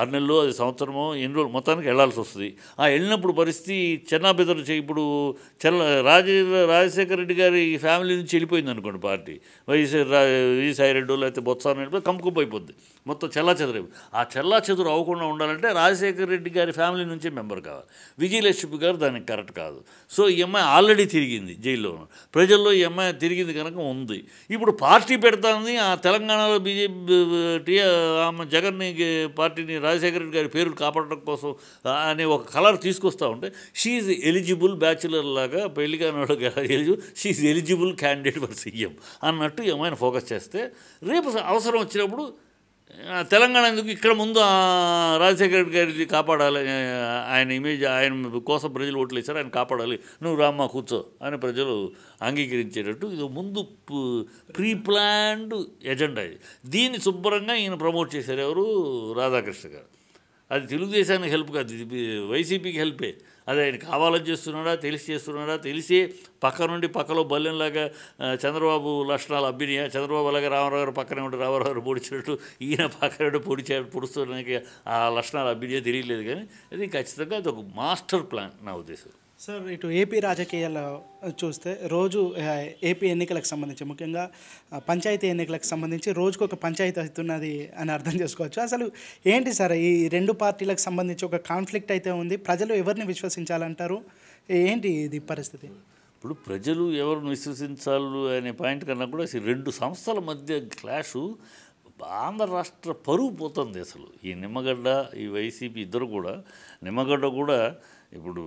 ఆరు నెలలు అది సంవత్సరమో ఎన్ని రోజులు మొత్తానికి వెళ్లాల్సి వస్తుంది ఆ వెళ్ళినప్పుడు పరిస్థితి చెన్నాబెదరు ఇప్పుడు చెల్ల రాజ రాజశేఖర రెడ్డి గారి ఫ్యామిలీ నుంచి వెళ్ళిపోయింది అనుకోండి పార్టీ వైఎస్ వి సాయిరెడ్డి లేకపోతే బొత్సారెడ్డి కంకుపు అయిపోద్ది మొత్తం చెల్లా చెదురు ఆ చెల్లా చెదురు అవ్వకుండా ఉండాలంటే రాజశేఖర రెడ్డి గారి ఫ్యామిలీ నుంచే మెంబర్ కావాలి విజయలక్ష్మి గారు దాని తనకి కరెక్ట్ కాదు సో ఈ అమ్మాయి ఆల్రెడీ తిరిగింది జైల్లో ప్రజల్లో ఈ అమ్మాయి తిరిగింది కనుక ఉంది ఇప్పుడు పార్టీ పెడతానని ఆ తెలంగాణలో బీజేపీ ఆమె జగన్ని పార్టీని రాజశేఖర రెడ్డి గారి పేరు కాపాడడం కోసం అనే ఒక కలర్ తీసుకొస్తూ ఉంటే షీఈ్ ఎలిజిబుల్ బ్యాచులర్ లాగా పెళ్లి నాడు ఎలిజిబుల్ షీఈ్ ఎలిజిబుల్ క్యాండిడేట్ ఫర్ సీఎం అన్నట్టు ఈ అమ్మాయిని ఫోకస్ చేస్తే రేపు అవసరం వచ్చినప్పుడు తెలంగాణ ఎందుకు ఇక్కడ ముందు రాజశేఖర రెడ్డి గారిది కాపాడాలి ఆయన ఇమేజ్ ఆయన కోసం ప్రజలు ఓట్లు వేశారు ఆయన కాపాడాలి నువ్వు రామ్మ కూర్చో అని ప్రజలు అంగీకరించేటట్టు ఇది ముందు ప్రీ ప్లాన్డ్ ఎజెండా ఇది దీన్ని శుభ్రంగా ఈయన ప్రమోట్ చేశారు ఎవరు రాధాకృష్ణ గారు అది తెలుగుదేశానికి హెల్ప్ కాదు ఇది వైసీపీకి హెల్పే అది ఆయన కావాలని చేస్తున్నాడా తెలిసి చేస్తున్నాడా తెలిసి పక్క నుండి పక్కలో బల్లెంలాగా చంద్రబాబు లక్షణాలు అబ్బినాయా చంద్రబాబు అలాగే రామారావు గారు పక్కనే ఉంటే రామారావు గారు పొడిచినట్టు ఈయన పక్కన పొడిచే పొడుస్తుడానికి ఆ లక్షణాలు అబ్బినాయా తెలియలేదు కానీ అది ఖచ్చితంగా అది ఒక మాస్టర్ ప్లాన్ నా ఉద్దేశం సార్ ఇటు ఏపీ రాజకీయాలు చూస్తే రోజు ఏపీ ఎన్నికలకు సంబంధించి ముఖ్యంగా పంచాయతీ ఎన్నికలకు సంబంధించి రోజుకు ఒక పంచాయతీ అవుతున్నది అని అర్థం చేసుకోవచ్చు అసలు ఏంటి సార్ ఈ రెండు పార్టీలకు సంబంధించి ఒక కాన్ఫ్లిక్ట్ అయితే ఉంది ప్రజలు ఎవరిని విశ్వసించాలంటారు ఏంటి ఇది పరిస్థితి ఇప్పుడు ప్రజలు ఎవరిని విశ్వసించాలి అనే పాయింట్ కన్నా కూడా రెండు సంస్థల మధ్య క్లాషు ఆంధ్ర రాష్ట్ర పరువు పోతుంది అసలు ఈ నిమ్మగడ్డ ఈ వైసీపీ ఇద్దరు కూడా నిమ్మగడ్డ కూడా ఇప్పుడు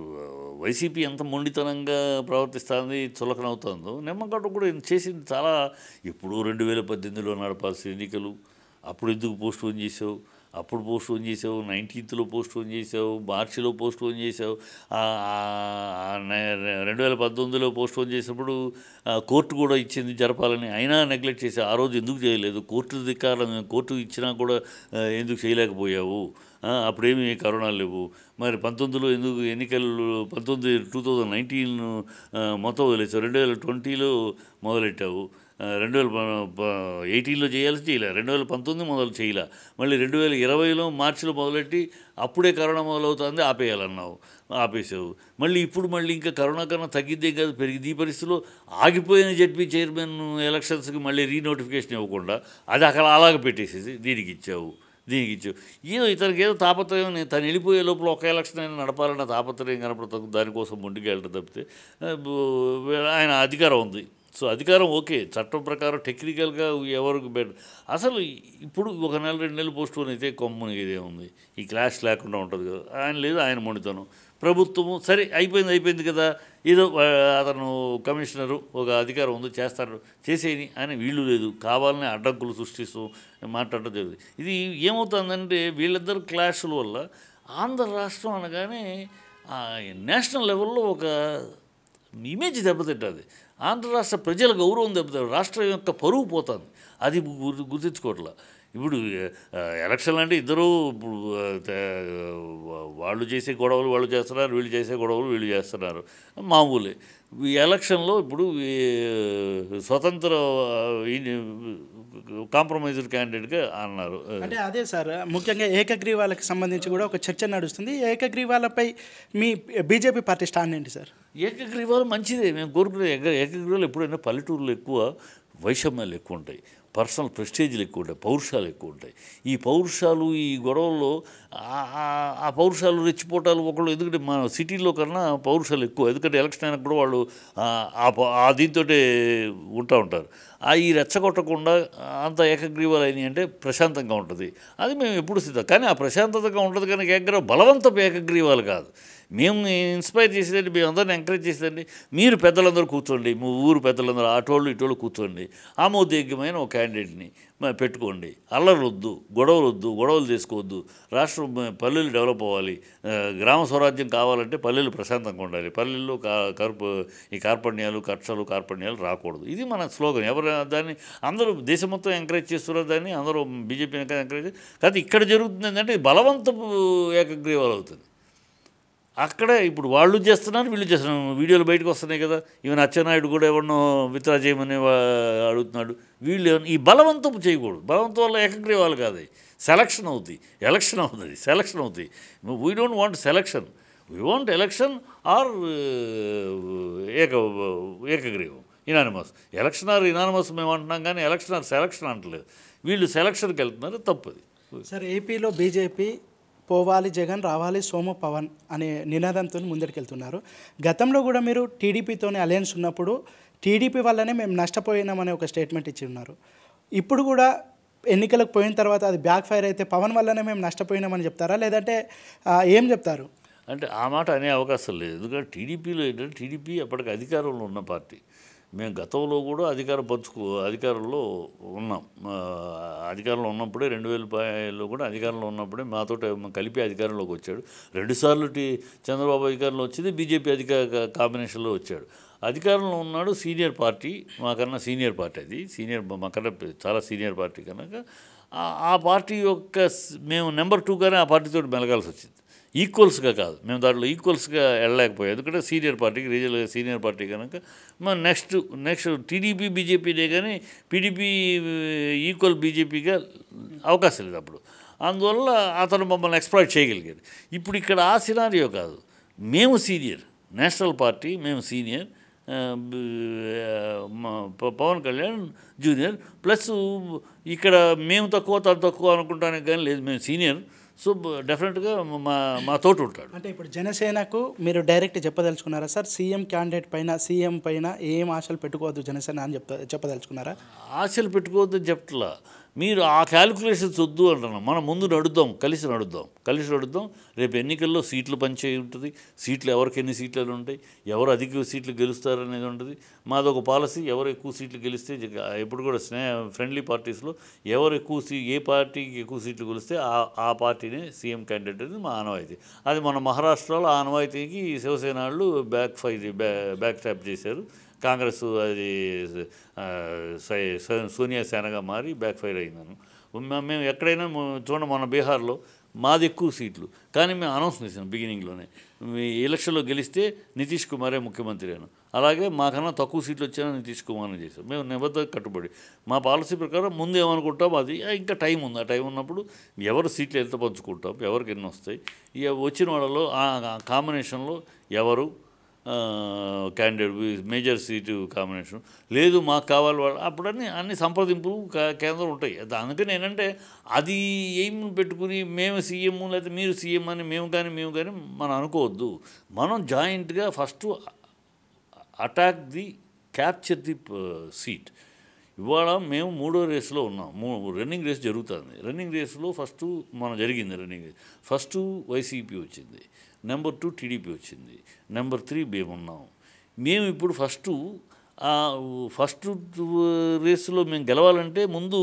వైసీపీ ఎంత మొండితనంగా ప్రవర్తిస్తుంది చులకనవుతుందో నిమ్మగడ్డ కూడా చేసింది చాలా ఎప్పుడూ రెండు వేల పద్దెనిమిదిలో నడపాల్సిన ఎన్నికలు అప్పుడు ఎందుకు పోస్ట్ పోన్ చేసావు అప్పుడు పోస్ట్ పోన్ చేసావు నైన్టీన్త్లో పోస్ట్ పోన్ చేసావు మార్చిలో పోస్ట్ పోన్ చేసావు రెండు వేల పంతొమ్మిదిలో పోస్ట్ పోన్ చేసినప్పుడు కోర్టు కూడా ఇచ్చింది జరపాలని అయినా నెగ్లెక్ట్ చేసా ఆ రోజు ఎందుకు చేయలేదు కోర్టు ధిక్కారం కోర్టు ఇచ్చినా కూడా ఎందుకు చేయలేకపోయావు అప్పుడేమి కరోనా లేవు మరి పంతొమ్మిదిలో ఎందుకు ఎన్నికలు పంతొమ్మిది టూ థౌజండ్ నైన్టీన్ మొత్తం వదిలేసావు రెండు వేల ట్వంటీలో మొదలెట్టావు రెండు వేల ఎయిటీన్లో చేయాల్సి చేయలే రెండు వేల పంతొమ్మిది మొదలు చేయలే మళ్ళీ రెండు వేల ఇరవైలో మార్చిలో మొదలెట్టి అప్పుడే కరోనా మొదలవుతుంది ఆపేయాలన్నావు ఆపేసావు మళ్ళీ ఇప్పుడు మళ్ళీ ఇంకా కరోనా కన్నా తగ్గిద్దే కాదు పెరిగింది ఈ పరిస్థితిలో ఆగిపోయిన జడ్పీ చైర్మన్ ఎలక్షన్స్కి మళ్ళీ రీనోటిఫికేషన్ ఇవ్వకుండా అది అక్కడ అలాగ పెట్టేసేసి దీనికి ఇచ్చావు దీనికి ఇచ్చావు ఏదో ఇతనికి ఏదో తాపత్రయం తను వెళ్ళిపోయే లోపల ఒక ఎలక్షన్ అయినా నడపాలన్న తాపత్రయం కనపడుతుంది దానికోసం ముందుకు వెళ్ళడం తప్పితే ఆయన అధికారం ఉంది సో అధికారం ఓకే చట్టం ప్రకారం టెక్నికల్గా ఎవరికి బెటర్ అసలు ఇప్పుడు ఒక నెల రెండు నెలలు పోస్ట్ పోన్ అయితే కొమ్మని ఇదే ఉంది ఈ క్లాష్ లేకుండా ఉంటుంది కదా ఆయన లేదు ఆయన మొండితనం ప్రభుత్వము సరే అయిపోయింది అయిపోయింది కదా ఏదో అతను కమిషనరు ఒక అధికారం ఉందో చేస్తారు చేసేది అని వీళ్ళు లేదు కావాలని అడ్డంకులు సృష్టిస్తూ మాట్లాడటం జరిగింది ఇది ఏమవుతుందంటే వీళ్ళిద్దరు క్లాషుల వల్ల ఆంధ్ర రాష్ట్రం అనగానే నేషనల్ లెవెల్లో ఒక ఇమేజ్ దెబ్బతింటుంది ఆంధ్ర రాష్ట్ర ప్రజల గౌరవం దెబ్బతారు రాష్ట్రం యొక్క పరువు పోతుంది అది గుర్తించుకోవట్లా ఇప్పుడు ఎలక్షన్లు అంటే ఇద్దరు వాళ్ళు చేసే గొడవలు వాళ్ళు చేస్తున్నారు వీళ్ళు చేసే గొడవలు వీళ్ళు చేస్తున్నారు మామూలే ఎలక్షన్లో ఇప్పుడు స్వతంత్ర కాంప్రమైజ్ క్యాండిడేట్గా అన్నారు అంటే అదే సార్ ముఖ్యంగా ఏకగ్రీవాలకు సంబంధించి కూడా ఒక చర్చ నడుస్తుంది ఏకగ్రీవాలపై మీ బీజేపీ పార్టీ స్టాండ్ ఏంటి సార్ ఏకగ్రీవాలు మంచిదే మేము కోరుకునే ఏకగ్రీవాలు ఎప్పుడైనా పల్లెటూరులో ఎక్కువ వైషమ్యాలు ఎక్కువ ఉంటాయి పర్సనల్ ప్రెస్టేజ్లు ఎక్కువ ఉంటాయి పౌరుషాలు ఎక్కువ ఉంటాయి ఈ పౌరుషాలు ఈ గొడవల్లో ఆ పౌరుషాలు రెచ్చిపోవటాలు ఒకళ్ళు ఎందుకంటే మన సిటీలో కన్నా పౌరుషాలు ఎక్కువ ఎందుకంటే ఎలక్షన్ అయినా కూడా వాళ్ళు ఆ దీంతో ఉంటా ఉంటారు ఆ ఈ రెచ్చగొట్టకుండా అంత ఏకగ్రీవాలు అయినాయి అంటే ప్రశాంతంగా ఉంటుంది అది మేము ఎప్పుడు సిద్ధం కానీ ఆ ప్రశాంతతగా ఉంటుంది కానీ ఏకగ్రీవ బలవంతపు ఏకగ్రీవాలు కాదు మేము ఇన్స్పైర్ చేసేదండి మేము అందరిని ఎంకరేజ్ చేసేదండి మీరు పెద్దలందరూ కూర్చోండి మీ ఊరు పెద్దలందరూ ఆటోళ్ళు ఇటోళ్ళు కూర్చోండి ఆమోదయోగ్యమైన ఒక క్యాండిడేట్ని పెట్టుకోండి అల్లరొద్దు వద్దు గొడవలు తీసుకోవద్దు రాష్ట్రం పల్లెలు డెవలప్ అవ్వాలి గ్రామ స్వరాజ్యం కావాలంటే పల్లెలు ప్రశాంతంగా ఉండాలి పల్లెల్లో కార్ప ఈ కార్పణ్యాలు కక్షలు కార్పణ్యాలు రాకూడదు ఇది మన స్లోగన్ ఎవరు దాన్ని అందరూ దేశం మొత్తం ఎంకరేజ్ చేస్తున్నారు దాన్ని అందరూ బీజేపీ ఎంకరేజ్ కాకపోతే ఇక్కడ జరుగుతుంది ఏంటంటే బలవంతపు ఏకగ్రీవాలు అవుతుంది అక్కడ ఇప్పుడు వాళ్ళు చేస్తున్నారు వీళ్ళు చేస్తున్నారు వీడియోలు బయటకు వస్తున్నాయి కదా ఈవెన్ అచ్చెన్నాయుడు కూడా ఎవరినో విత్డ్రా చేయమని అడుగుతున్నాడు వీళ్ళు ఈ బలవంతం చేయకూడదు బలవంతం వల్ల ఏకగ్రీవాలు కాదు సెలక్షన్ అవుతాయి ఎలక్షన్ అవుతుంది సెలక్షన్ అవుతాయి we don't want selection we want election or ఏక ఏకగ్రీవం ఇనానిమస్ ఎలక్షన్ ఆర్ ఇనానిమస్ మేము అంటున్నాం కానీ ఎలక్షన్ ఆర్ సెలక్షన్ అంటలేదు వీళ్ళు సెలక్షన్కి వెళ్తున్నారు తప్పది సార్ ఏపీలో బీజేపీ పోవాలి జగన్ రావాలి సోము పవన్ అనే నినాదంతో ముందడికెళ్తున్నారు గతంలో కూడా మీరు టీడీపీతోనే అలయన్స్ ఉన్నప్పుడు టీడీపీ వల్లనే మేము నష్టపోయినామనే ఒక స్టేట్మెంట్ ఇచ్చి ఉన్నారు ఇప్పుడు కూడా ఎన్నికలకు పోయిన తర్వాత అది బ్యాక్ ఫైర్ అయితే పవన్ వల్లనే మేము నష్టపోయినామని చెప్తారా లేదంటే ఏం చెప్తారు అంటే ఆ మాట అనే అవకాశం లేదు ఎందుకంటే టీడీపీలో ఏంటంటే టీడీపీ అప్పటికి అధికారంలో ఉన్న పార్టీ మేము గతంలో కూడా అధికార పంచుకు అధికారంలో ఉన్నాం అధికారంలో ఉన్నప్పుడే రెండు వేల రూపాయలు కూడా అధికారంలో ఉన్నప్పుడే మాతో కలిపి అధికారంలోకి వచ్చాడు రెండుసార్లు టీ చంద్రబాబు అధికారంలో వచ్చింది బీజేపీ అధికార కాంబినేషన్లో వచ్చాడు అధికారంలో ఉన్నాడు సీనియర్ పార్టీ మాకన్నా సీనియర్ పార్టీ అది సీనియర్ మాకన్నా చాలా సీనియర్ పార్టీ కనుక ఆ పార్టీ యొక్క మేము నెంబర్ టూగానే ఆ పార్టీతో మెలగాల్సి వచ్చింది ఈక్వల్స్గా కాదు మేము దాంట్లో ఈక్వల్స్గా వెళ్ళలేకపోయాం ఎందుకంటే సీనియర్ పార్టీకి రీజనల్ సీనియర్ పార్టీ కనుక మా నెక్స్ట్ నెక్స్ట్ టీడీపీ బీజేపీనే కానీ పీడీపీ ఈక్వల్ బీజేపీగా అవకాశం లేదు అప్పుడు అందువల్ల అతను మమ్మల్ని ఎక్స్ప్లాయిట్ చేయగలిగారు ఇప్పుడు ఇక్కడ ఆ సినారియో కాదు మేము సీనియర్ నేషనల్ పార్టీ మేము senior Pawan Kalyan junior plus ఇక్కడ మేము తక్కువ తను తక్కువ అనుకుంటానికి కానీ లేదు మేము సీనియర్ సో డెఫినెట్గా మా మా తోటి ఉంటాడు అంటే ఇప్పుడు జనసేనకు మీరు డైరెక్ట్ చెప్పదలుచుకున్నారా సార్ సీఎం క్యాండిడేట్ పైన సీఎం పైన ఏం ఆశలు పెట్టుకోవద్దు జనసేన అని చెప్తా చెప్పదలుచుకున్నారా ఆశలు పెట్టుకోవద్దు చెప్పట్లా మీరు ఆ క్యాలిక్యులేషన్స్ వద్దు అంటున్నాం మనం ముందు నడుద్దాం కలిసి నడుద్దాం కలిసి నడుద్దాం రేపు ఎన్నికల్లో సీట్లు పంచే ఉంటుంది సీట్లు ఎవరికి ఎన్ని సీట్లు ఉంటాయి ఎవరు అధిక సీట్లు గెలుస్తారు అనేది ఉంటుంది మాది ఒక పాలసీ ఎవరు ఎక్కువ సీట్లు గెలిస్తే ఎప్పుడు కూడా స్నేహ ఫ్రెండ్లీ పార్టీస్లో ఎవరు ఎక్కువ సీ ఏ పార్టీకి ఎక్కువ సీట్లు గెలిస్తే ఆ ఆ పార్టీనే సీఎం క్యాండిడేట్ అనేది మా ఆనవాయితీ అది మన మహారాష్ట్రలో ఆనవాయితీకి శివసేన వాళ్ళు బ్యాక్ ఫైర్ బ్యాక్ ట్యాప్ చేశారు కాంగ్రెస్ అది సోనియా సేనగా మారి బ్యాక్ ఫైర్ అయిందను మేము ఎక్కడైనా చూడండి మన బీహార్లో మాది ఎక్కువ సీట్లు కానీ మేము అనౌన్స్ చేసాం బిగినింగ్లోనే మీ ఎలక్షన్లో గెలిస్తే నితీష్ కుమారే ముఖ్యమంత్రి అను అలాగే మాకన్నా తక్కువ సీట్లు వచ్చినా నితీష్ కుమార్ అని చేసాం మేము నిబద్ధత కట్టుబడి మా పాలసీ ప్రకారం ముందు ఏమనుకుంటాం అది ఇంకా టైం ఉంది ఆ టైం ఉన్నప్పుడు ఎవరు సీట్లు ఎంత పంచుకుంటాం ఎవరికి ఎన్ని వస్తాయి ఇక వచ్చిన వాళ్ళలో ఆ కాంబినేషన్లో ఎవరు క్యాండిడేట్ మేజర్ సీటు కాంబినేషన్ లేదు మాకు కావాలి వాళ్ళు అప్పుడన్నీ అన్ని సంప్రదింపులు కేంద్రం ఉంటాయి అందుకని ఏంటంటే అది ఏం పెట్టుకుని మేము సీఎం లేకపోతే మీరు సీఎం అని మేము కానీ మేము కానీ మనం అనుకోవద్దు మనం జాయింట్గా first attack the capture the seat ఇవాళ మేము మూడో రేస్లో ఉన్నాం మూ రన్నింగ్ రేస్ జరుగుతుంది రన్నింగ్ రేస్లో ఫస్ట్ మనం జరిగింది రన్నింగ్ రేస్ ఫస్ట్ వైసీపీ వచ్చింది నెంబర్ టూ టీడీపీ వచ్చింది నెంబర్ త్రీ మేమున్నాం మేము ఇప్పుడు ఫస్ట్ ఫస్ట్ రేసులో మేము గెలవాలంటే ముందు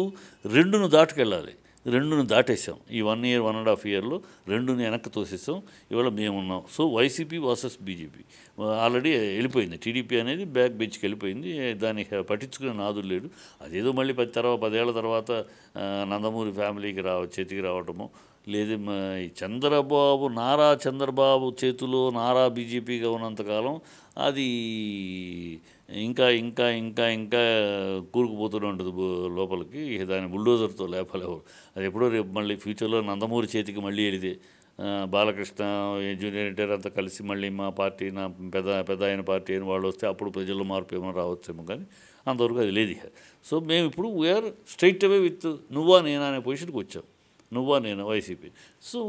రెండును దాటుకెళ్ళాలి రెండును దాటేసాం ఈ one year one and half ఇయర్లో రెండుని వెనక్కి తోసేసాం ఇవాళ మేమున్నాం so YCP versus BJP already వెళ్ళిపోయింది టీడీపీ అనేది బ్యాక్ బెంచ్కి వెళ్ళిపోయింది దాన్ని పట్టించుకునే నాదులు లేడు అదేదో మళ్ళీ పది తర్వాత పదేళ్ల తర్వాత నందమూరి ఫ్యామిలీకి రావ చేతికి రావటమో లేదు చంద్రబాబు నారా చంద్రబాబు చేతిలో నారా బీజేపీగా ఉన్నంతకాలం అది ఇంకా ఇంకా ఇంకా ఇంకా కూరుకుపోతూనే ఉంటుంది లోపలికి దాని బుల్డోజర్తో లేపలేవు అది ఎప్పుడో రేపు మళ్ళీ ఫ్యూచర్లో నందమూరి చేతికి మళ్ళీ వెళ్ళితే బాలకృష్ణ జూనియర్ ఎన్టీఆర్ అంతా కలిసి మళ్ళీ మా పార్టీ నా పెద్ద పెద్ద అయిన పార్టీ అని వాళ్ళు వస్తే అప్పుడు ప్రజల్లో మార్పు ఏమైనా రావచ్చేమో కానీ అంతవరకు అది లేదు సో మేము ఇప్పుడు వీఆర్ స్ట్రైట్ అవే విత్ నువ్వా నేనా అనే పొజిషన్కి వచ్చాం నువ్వో నేను వైసీపీ సో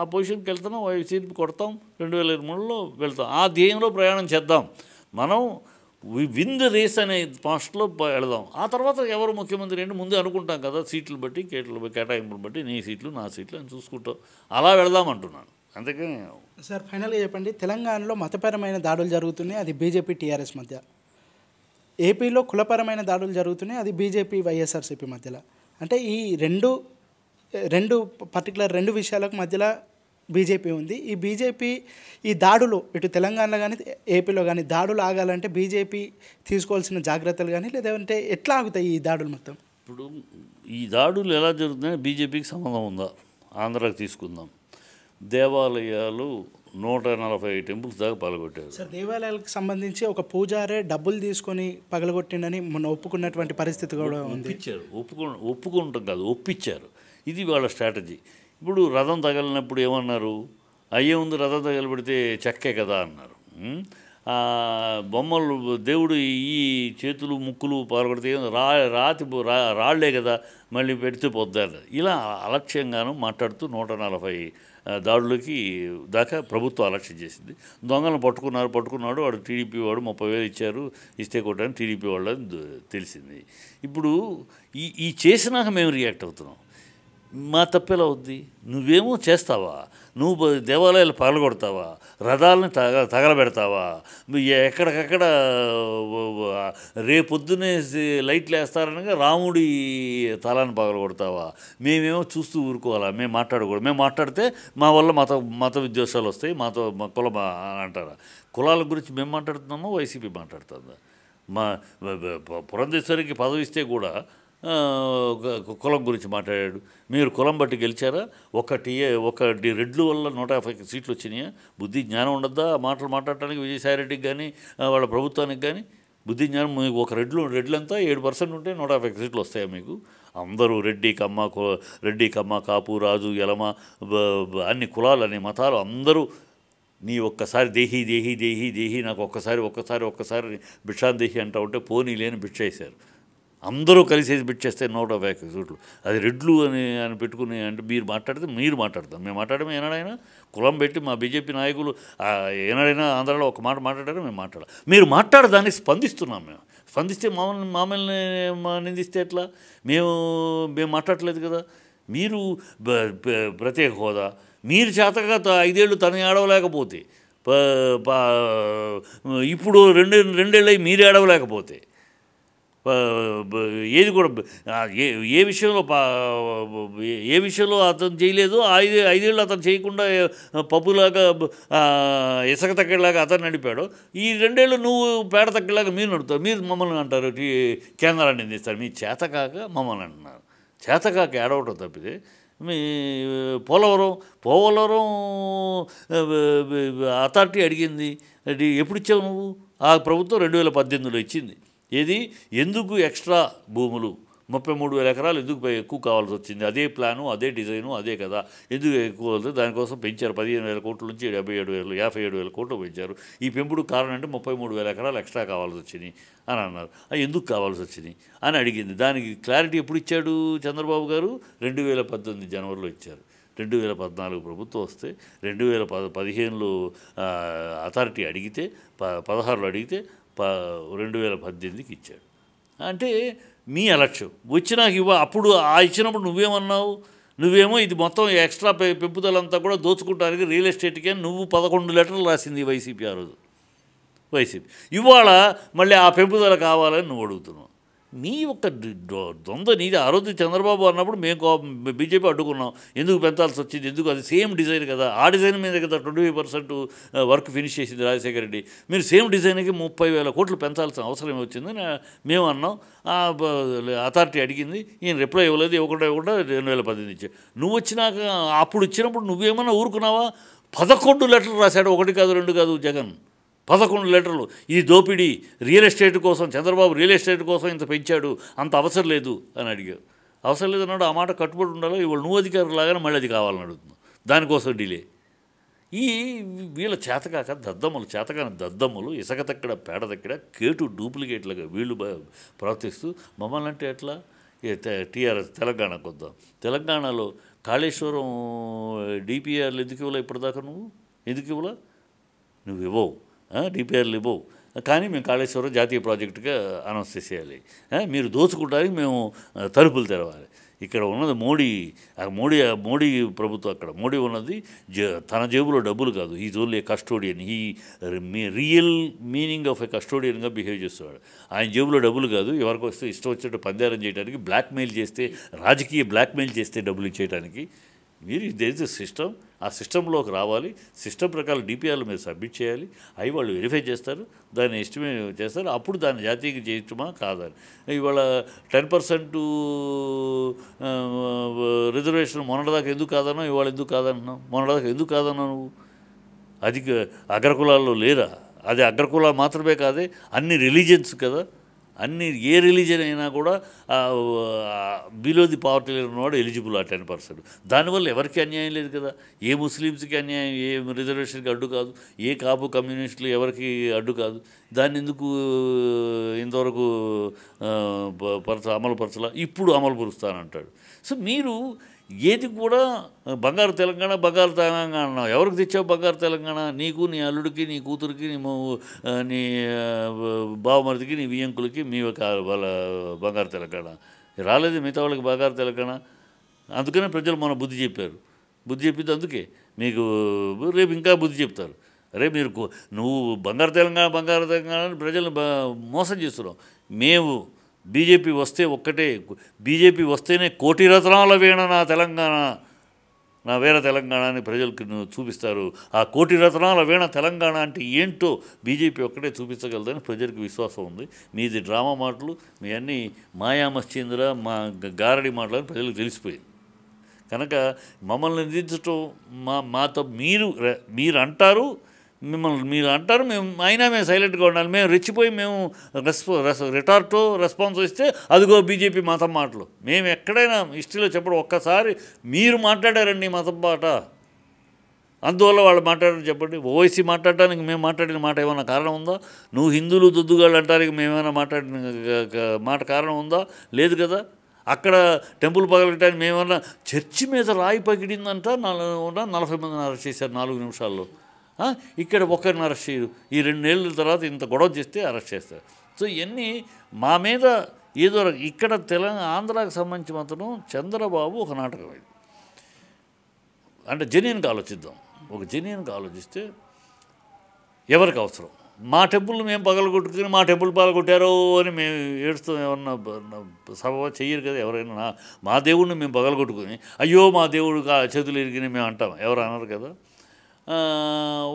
ఆ పొజిషన్కి వెళ్తున్నాం వైసీపీ కొడతాం రెండు వేల ఇరవై మూడులో వెళ్తాం ఆ ధ్యేయంలో ప్రయాణం చేద్దాం మనం విన్ ద రేస్ అనే పాస్ట్లో వెళదాం ఆ తర్వాత ఎవరు ముఖ్యమంత్రి అంటే ముందే అనుకుంటాం కదా సీట్లు బట్టి కేటలు కేటాయింపులు బట్టి నీ సీట్లు నా సీట్లు అని చూసుకుంటాం అలా వెళదాం అంటున్నాను అందుకని సార్ ఫైనల్గా చెప్పండి తెలంగాణలో మతపరమైన దాడులు జరుగుతున్నాయి అది బీజేపీ టీఆర్ఎస్ మధ్య ఏపీలో కులపరమైన దాడులు జరుగుతున్నాయి అది బీజేపీ వైఎస్ఆర్సీపీ మధ్యలో అంటే ఈ రెండు రెండు పర్టికులర్ రెండు విషయాలకు మధ్యలో బీజేపీ ఉంది ఈ బీజేపీ ఈ దాడులు ఇటు తెలంగాణలో కానీ ఏపీలో కానీ దాడులు ఆగాలంటే బీజేపీ తీసుకోవాల్సిన జాగ్రత్తలు కానీ లేదంటే ఎట్లా ఆగుతాయి ఈ దాడులు మొత్తం ఇప్పుడు ఈ దాడులు ఎలా జరుగుతున్నాయి బీజేపీకి సంబంధం ఉందా ఆంధ్రాకి తీసుకుందాం దేవాలయాలు నూట నలభై టెంపుల్స్ దాకా పగలగొట్టారు సార్ దేవాలయాలకు సంబంధించి ఒక పూజారే డబ్బులు తీసుకొని పగలగొట్టిండని మొన్న ఒప్పుకున్నటువంటి పరిస్థితి కూడా ఒప్పుకు ఒప్పుకుంటాం కాదు ఒప్పించారు ఇది వాళ్ళ స్ట్రాటజీ ఇప్పుడు రథం తగలినప్పుడు ఏమన్నారు అయ్యే ఉంది రథం తగలబెడితే చెక్కే కదా అన్నారు బొమ్మలు దేవుడు ఈ చేతులు ముక్కులు పాల్గొడితే రా రాతి రాళ్లే కదా మళ్ళీ పెడితే పొద్దారు ఇలా అలక్ష్యంగాను మాట్లాడుతూ నూట నలభై దాడులకి దాకా ప్రభుత్వం అలక్ష్యం చేసింది దొంగలను పట్టుకున్నారు పట్టుకున్నాడు వాడు టీడీపీ వాడు ముప్పై వేలు ఇచ్చారు ఇస్తే కొట్టని టీడీపీ వాళ్ళని తెలిసింది ఇప్పుడు ఈ ఈ చేసినాక మేము రియాక్ట్ అవుతున్నాం మా తప్పెలా ఉంది నువ్వేమో చేస్తావా నువ్వు దేవాలయాలు పగలగొడతావా రథాలని తగ తగలబెడతావా ఎక్కడికక్కడ రేపొద్దునే లైట్లు వేస్తారనగా రాముడి తలాన్ని పగలగొడతావా మేమేమో చూస్తూ ఊరుకోవాలా మేము మాట్లాడకూడదు మేము మాట్లాడితే మా వల్ల మత మత విద్వేషాలు వస్తాయి మాతో మా కుల అంటారా కులాల గురించి మేము మాట్లాడుతున్నామో వైసీపీ మాట్లాడుతుందా మా పురంధేశ్వరికి పదవిస్తే కూడా కులం గురించి మాట్లాడాడు మీరు కులం బట్టి గెలిచారా ఒకటి ఒకటి రెడ్లు వల్ల నూట యాభై సీట్లు వచ్చినాయా బుద్ధి జ్ఞానం ఉండద్దా మాటలు మాట్లాడటానికి విజయసాయిరెడ్డికి కానీ వాళ్ళ ప్రభుత్వానికి కానీ బుద్ధి జ్ఞానం మీకు ఒక రెడ్లు రెడ్లంతా ఏడు పర్సెంట్ ఉంటే నూట యాభై సీట్లు వస్తాయా మీకు అందరూ రెడ్డి కమ్మ రెడ్డి కమ్మ కాపు రాజు ఎలమ అన్ని కులాలు అన్ని మతాలు అందరూ నీ ఒక్కసారి దేహి దేహి దేహి దేహి నాకు ఒక్కసారి ఒక్కసారి ఒక్కసారి భిక్షాన్ దేహి అంటూ ఉంటే పోనీ లేని భిక్ష వేశారు అందరూ కలిసి పెట్టేస్తే నూట యాభై యాక్ సూట్లు అది రెడ్లు అని అని పెట్టుకుని అంటే మీరు మాట్లాడితే మీరు మాట్లాడతాం మేము మాట్లాడమే ఏనాడైనా కులం పెట్టి మా బీజేపీ నాయకులు ఏనాడైనా ఆంధ్రాలో ఒక మాట మాట్లాడారో మేము మాట్లాడాలి మీరు మాట్లాడదాన్ని స్పందిస్తున్నాం మేము స్పందిస్తే మామల్ని మామల్ని నిందిస్తే ఎట్లా మేము మేము మాట్లాడలేదు కదా మీరు ప్రత్యేక హోదా మీరు చేతగా ఐదేళ్ళు తన ఏడవలేకపోతే ఇప్పుడు రెండు రెండేళ్ళు మీరు ఏడవలేకపోతే ఏది కూడా ఏ విషయంలో ఏ విషయంలో అతను చేయలేదు ఐదు ఐదేళ్ళు అతను చేయకుండా పప్పులాగా ఇసుక తగ్గేలాగా అతను నడిపాడు ఈ రెండేళ్ళు నువ్వు పేడ తగ్గేలాగా మీరు నడుపుతావు మీరు మమ్మల్ని అంటారు కేంద్రాన్ని అందిస్తారు మీ చేతకాక మమ్మల్ని అంటున్నారు చేతకాక ఏడవటం తప్పితే మీ పోలవరం పోలవరం అథారిటీ అడిగింది ఎప్పుడు ఇచ్చావు నువ్వు ఆ ప్రభుత్వం రెండు వేల పద్దెనిమిదిలో ఇచ్చింది ఏది ఎందుకు ఎక్స్ట్రా భూములు ముప్పై మూడు వేల ఎకరాలు ఎందుకు ఎక్కువ కావాల్సి వచ్చింది అదే ప్లాను అదే డిజైను అదే కదా ఎందుకు ఎక్కువ దానికోసం పెంచారు పదిహేను వేల కోట్ల నుంచి డెబ్బై ఏడు వేలు యాభై ఏడు వేల కోట్లు పెంచారు ఈ పెంపుడు కారణం అంటే ముప్పై మూడు వేల ఎకరాలు ఎక్స్ట్రా కావాల్సి వచ్చింది అని అన్నారు అది ఎందుకు కావాల్సి వచ్చింది అని అడిగింది దానికి క్లారిటీ ఎప్పుడు ఇచ్చాడు చంద్రబాబు గారు రెండు వేల పద్దెనిమిది జనవరిలో ఇచ్చారు రెండు వేల పద్నాలుగు ప్రభుత్వం వస్తే రెండు వేల పద పదిహేనులో అథారిటీ అడిగితే ప పదహారులో అడిగితే ప రెండు వేల పద్దెనిమిదికి ఇచ్చాడు అంటే మీ ఎలక్షన్ వచ్చినాక ఇవ్వ అప్పుడు ఆ ఇచ్చినప్పుడు నువ్వేమన్నావు నువ్వేమో ఇది మొత్తం ఎక్స్ట్రా పెంపుదలంతా కూడా దోచుకుంటానికి రియల్ ఎస్టేట్కే నువ్వు పదకొండు లెటర్లు రాసింది వైసీపీ ఆ రోజు వైసీపీ ఇవాళ మళ్ళీ ఆ పెంపుదల కావాలని నువ్వు అడుగుతున్నావు మీ యొక్క ద్వంద్వ నీది ఆ రోజు చంద్రబాబు అన్నప్పుడు మేము బీజేపీ అడ్డుకున్నాం ఎందుకు పెంచాల్సి వచ్చింది ఎందుకు అది సేమ్ డిజైన్ కదా ఆ డిజైన్ మీద కదా twenty five percent work finish చేసింది రాజశేఖర రెడ్డి మీరు సేమ్ డిజైన్కి ముప్పై వేల కోట్లు పెంచాల్సిన అవసరం వచ్చింది మేము అన్నాం అథారిటీ అడిగింది ఈయన రిప్లై ఇవ్వలేదు ఇవ్వకుండా ఇవ్వకుండా రెండు వేల పద్దెనిమిది ఇచ్చా నువ్వు వచ్చినాక అప్పుడు ఇచ్చినప్పుడు నువ్వేమన్నా ఊరుకున్నావా పదకొండు లెటర్లు రాశాడు ఒకటి కాదు రెండు కాదు జగన్ పదకొండు లీటర్లు ఇది దోపిడీ రియల్ ఎస్టేట్ కోసం చంద్రబాబు రియల్ ఎస్టేట్ కోసం ఇంత పెంచాడు అంత అవసరం లేదు అని అడిగారు అవసరం లేదన్నాడు ఆ మాట కట్టుబడి ఉండాలో ఇవాళ నువ్వు అధికారులాగానే మళ్ళీ అది కావాలని అడుగుతుంది దానికోసం డిలే ఈ వీళ్ళ చేతకాక దద్దమ్మలు చేతకాని దద్దమ్మలు ఇసక తక్కడ పేడ తక్కడ కేటు డూప్లికేట్లుగా వీళ్ళు ప్రవర్తిస్తూ మమ్మల్ని అంటే ఎట్లా టీఆర్ఎస్ తెలంగాణకు వద్దాం తెలంగాణలో కాళేశ్వరం డిపిఆర్లు ఎందుకు ఇవ్వలే ఇప్పటిదాకా నువ్వు ఎందుకు ఇవ్వలా నువ్వు ఇవ్వవు డిపిఆర్లు ఇవ్వవు కానీ మేము కాళేశ్వరం జాతీయ ప్రాజెక్టుగా అనౌన్స్ చేసేయాలి మీరు దోచుకుంటానికి మేము తలుపులు తెరవాలి ఇక్కడ ఉన్నది మోడీ మోడీ మోడీ ప్రభుత్వం అక్కడ మోడీ ఉన్నది తన జేబులో డబ్బులు కాదు ఈ జోన్లీ కస్టోడియన్ ఈ రియల్ మీనింగ్ ఆఫ్ ఎ కస్టోడియన్గా బిహేవ్ చేస్తున్నాడు ఆయన జేబులో డబ్బులు కాదు ఎవరికి వస్తే ఇష్టం వచ్చినట్టు పందారం చేయడానికి బ్లాక్మెయిల్ చేస్తే రాజకీయ బ్లాక్మెయిల్ చేస్తే డబ్బులు ఇచ్చేయడానికి మీరు ఇది ఇస్ సిస్టమ్ ఆ సిస్టంలోకి రావాలి సిస్టమ్ ప్రకారం డిపిఆర్లు మీరు సబ్మిట్ చేయాలి అవి వాళ్ళు వెరిఫై చేస్తారు దాన్ని ఎస్టిమేట్ చేస్తారు అప్పుడు దాన్ని జాతీయ చేయటమా కాదని ఇవాళ టెన్ పర్సెంట్ రిజర్వేషన్ మొన్నటిదాకా ఎందుకు కాదన్నా ఇవాళ ఎందుకు కాదన్నా మొన్నటిదాకా ఎందుకు కాదన్నా నువ్వు అది అగ్రకులాల్లో లేరా అది అగ్రకులాలు మాత్రమే కాదే అన్ని రిలీజియన్స్ కదా అన్ని ఏ రిలీజన్ అయినా కూడా బిలో ది పావర్టీ లెవెల్ ఉన్నవాడు ఎలిజిబుల్ ఆ టెన్ పర్సెంట్ దానివల్ల ఎవరికి అన్యాయం లేదు కదా ఏ ముస్లిమ్స్కి అన్యాయం ఏ రిజర్వేషన్కి అడ్డు కాదు ఏ కాపు కమ్యూనిస్టులు ఎవరికి అడ్డు కాదు దాన్ని ఎందుకు ఇంతవరకు పరచ అమలుపరచలా ఇప్పుడు పరుస్తానంటాడు సో మీరు ఏది కూడా బంగారు తెలంగాణ బంగారు తెలంగాణ అన్నావు ఎవరికి తెచ్చావు బంగారు తెలంగాణ నీకు నీ అల్లుడికి నీ కూతురికి నీ నీ బావమరిదికి నీ వియంకులకి మీ వాళ్ళ బంగారు తెలంగాణ రాలేదు మిగతా వాళ్ళకి బంగారు తెలంగాణ అందుకనే ప్రజలు మన బుద్ధి చెప్పారు బుద్ధి చెప్పింది అందుకే మీకు రేపు ఇంకా బుద్ధి చెప్తారు అరే మీరు నువ్వు బంగారు తెలంగాణ బంగారు తెలంగాణ ప్రజలు మోసం చేస్తున్నావు మేము బీజేపీ వస్తే ఒక్కటే బీజేపీ వస్తేనే కోటి రత్నాల వీణ నా తెలంగాణ నా వేర తెలంగాణ అని ప్రజలకి చూపిస్తారు ఆ కోటి రత్నాల వీణ తెలంగాణ అంటే ఏంటో బీజేపీ ఒక్కటే చూపించగలదని ప్రజలకు విశ్వాసం ఉంది మీది డ్రామా మాటలు మీ అన్ని మాయా మశ్చేంద్ర మా గారడి మాటలు అని ప్రజలకు తెలిసిపోయింది కనుక మమ్మల్ని నిందించటం మా మాతో మీరు మీరు అంటారు మిమ్మల్ని మీరు అంటారు మేము అయినా మేము సైలెంట్గా ఉండాలి మేము రెచ్చిపోయి మేము రెస్పో రెస్ రెస్పాన్స్ ఇస్తే అదిగో బీజేపీ మతం మాటలు మేము ఎక్కడైనా హిస్టరీలో చెప్పడం ఒక్కసారి మీరు మాట్లాడారండి మతం మాట అందువల్ల వాళ్ళు మాట్లాడారు చెప్పండి ఓవైసీ మాట్లాడడానికి మేము మాట్లాడిన మాట ఏమైనా కారణం ఉందా నువ్వు హిందువులు దుద్దుగాళ్ళు అంటానికి మేమేమైనా మాట్లాడిన మాట కారణం ఉందా లేదు కదా అక్కడ టెంపుల్ పగలగటానికి మేమన్నా చర్చి మీద రాయి పగిడిందంట నలభై మంది అరెస్ట్ చేశారు నాలుగు నిమిషాల్లో ఇక్కడ ఒకరిని అరెస్ట్ చేయరు ఈ రెండు నెలల తర్వాత ఇంత గొడవ చేస్తే అరెస్ట్ చేస్తారు సో ఇవన్నీ మా మీద ఏదో ఇక్కడ తెలంగాణ ఆంధ్రాకు సంబంధించి మాత్రం చంద్రబాబు ఒక నాటకం ఇది అంటే జెన్యున్గా ఆలోచిద్దాం ఒక జెన్యున్గా ఆలోచిస్తే ఎవరికి అవసరం మా టెంపుల్ని మేము పగలగొట్టుకుని మా టెంపుల్ పగలగొట్టారో అని మేము ఏడుస్తూ ఏమన్నా సభ చెయ్యరు కదా ఎవరైనా మా దేవుడిని మేము పగలగొట్టుకుని అయ్యో మా దేవుడు చేతులు ఇరిగిన మేము అంటాం ఎవరు అన్నారు కదా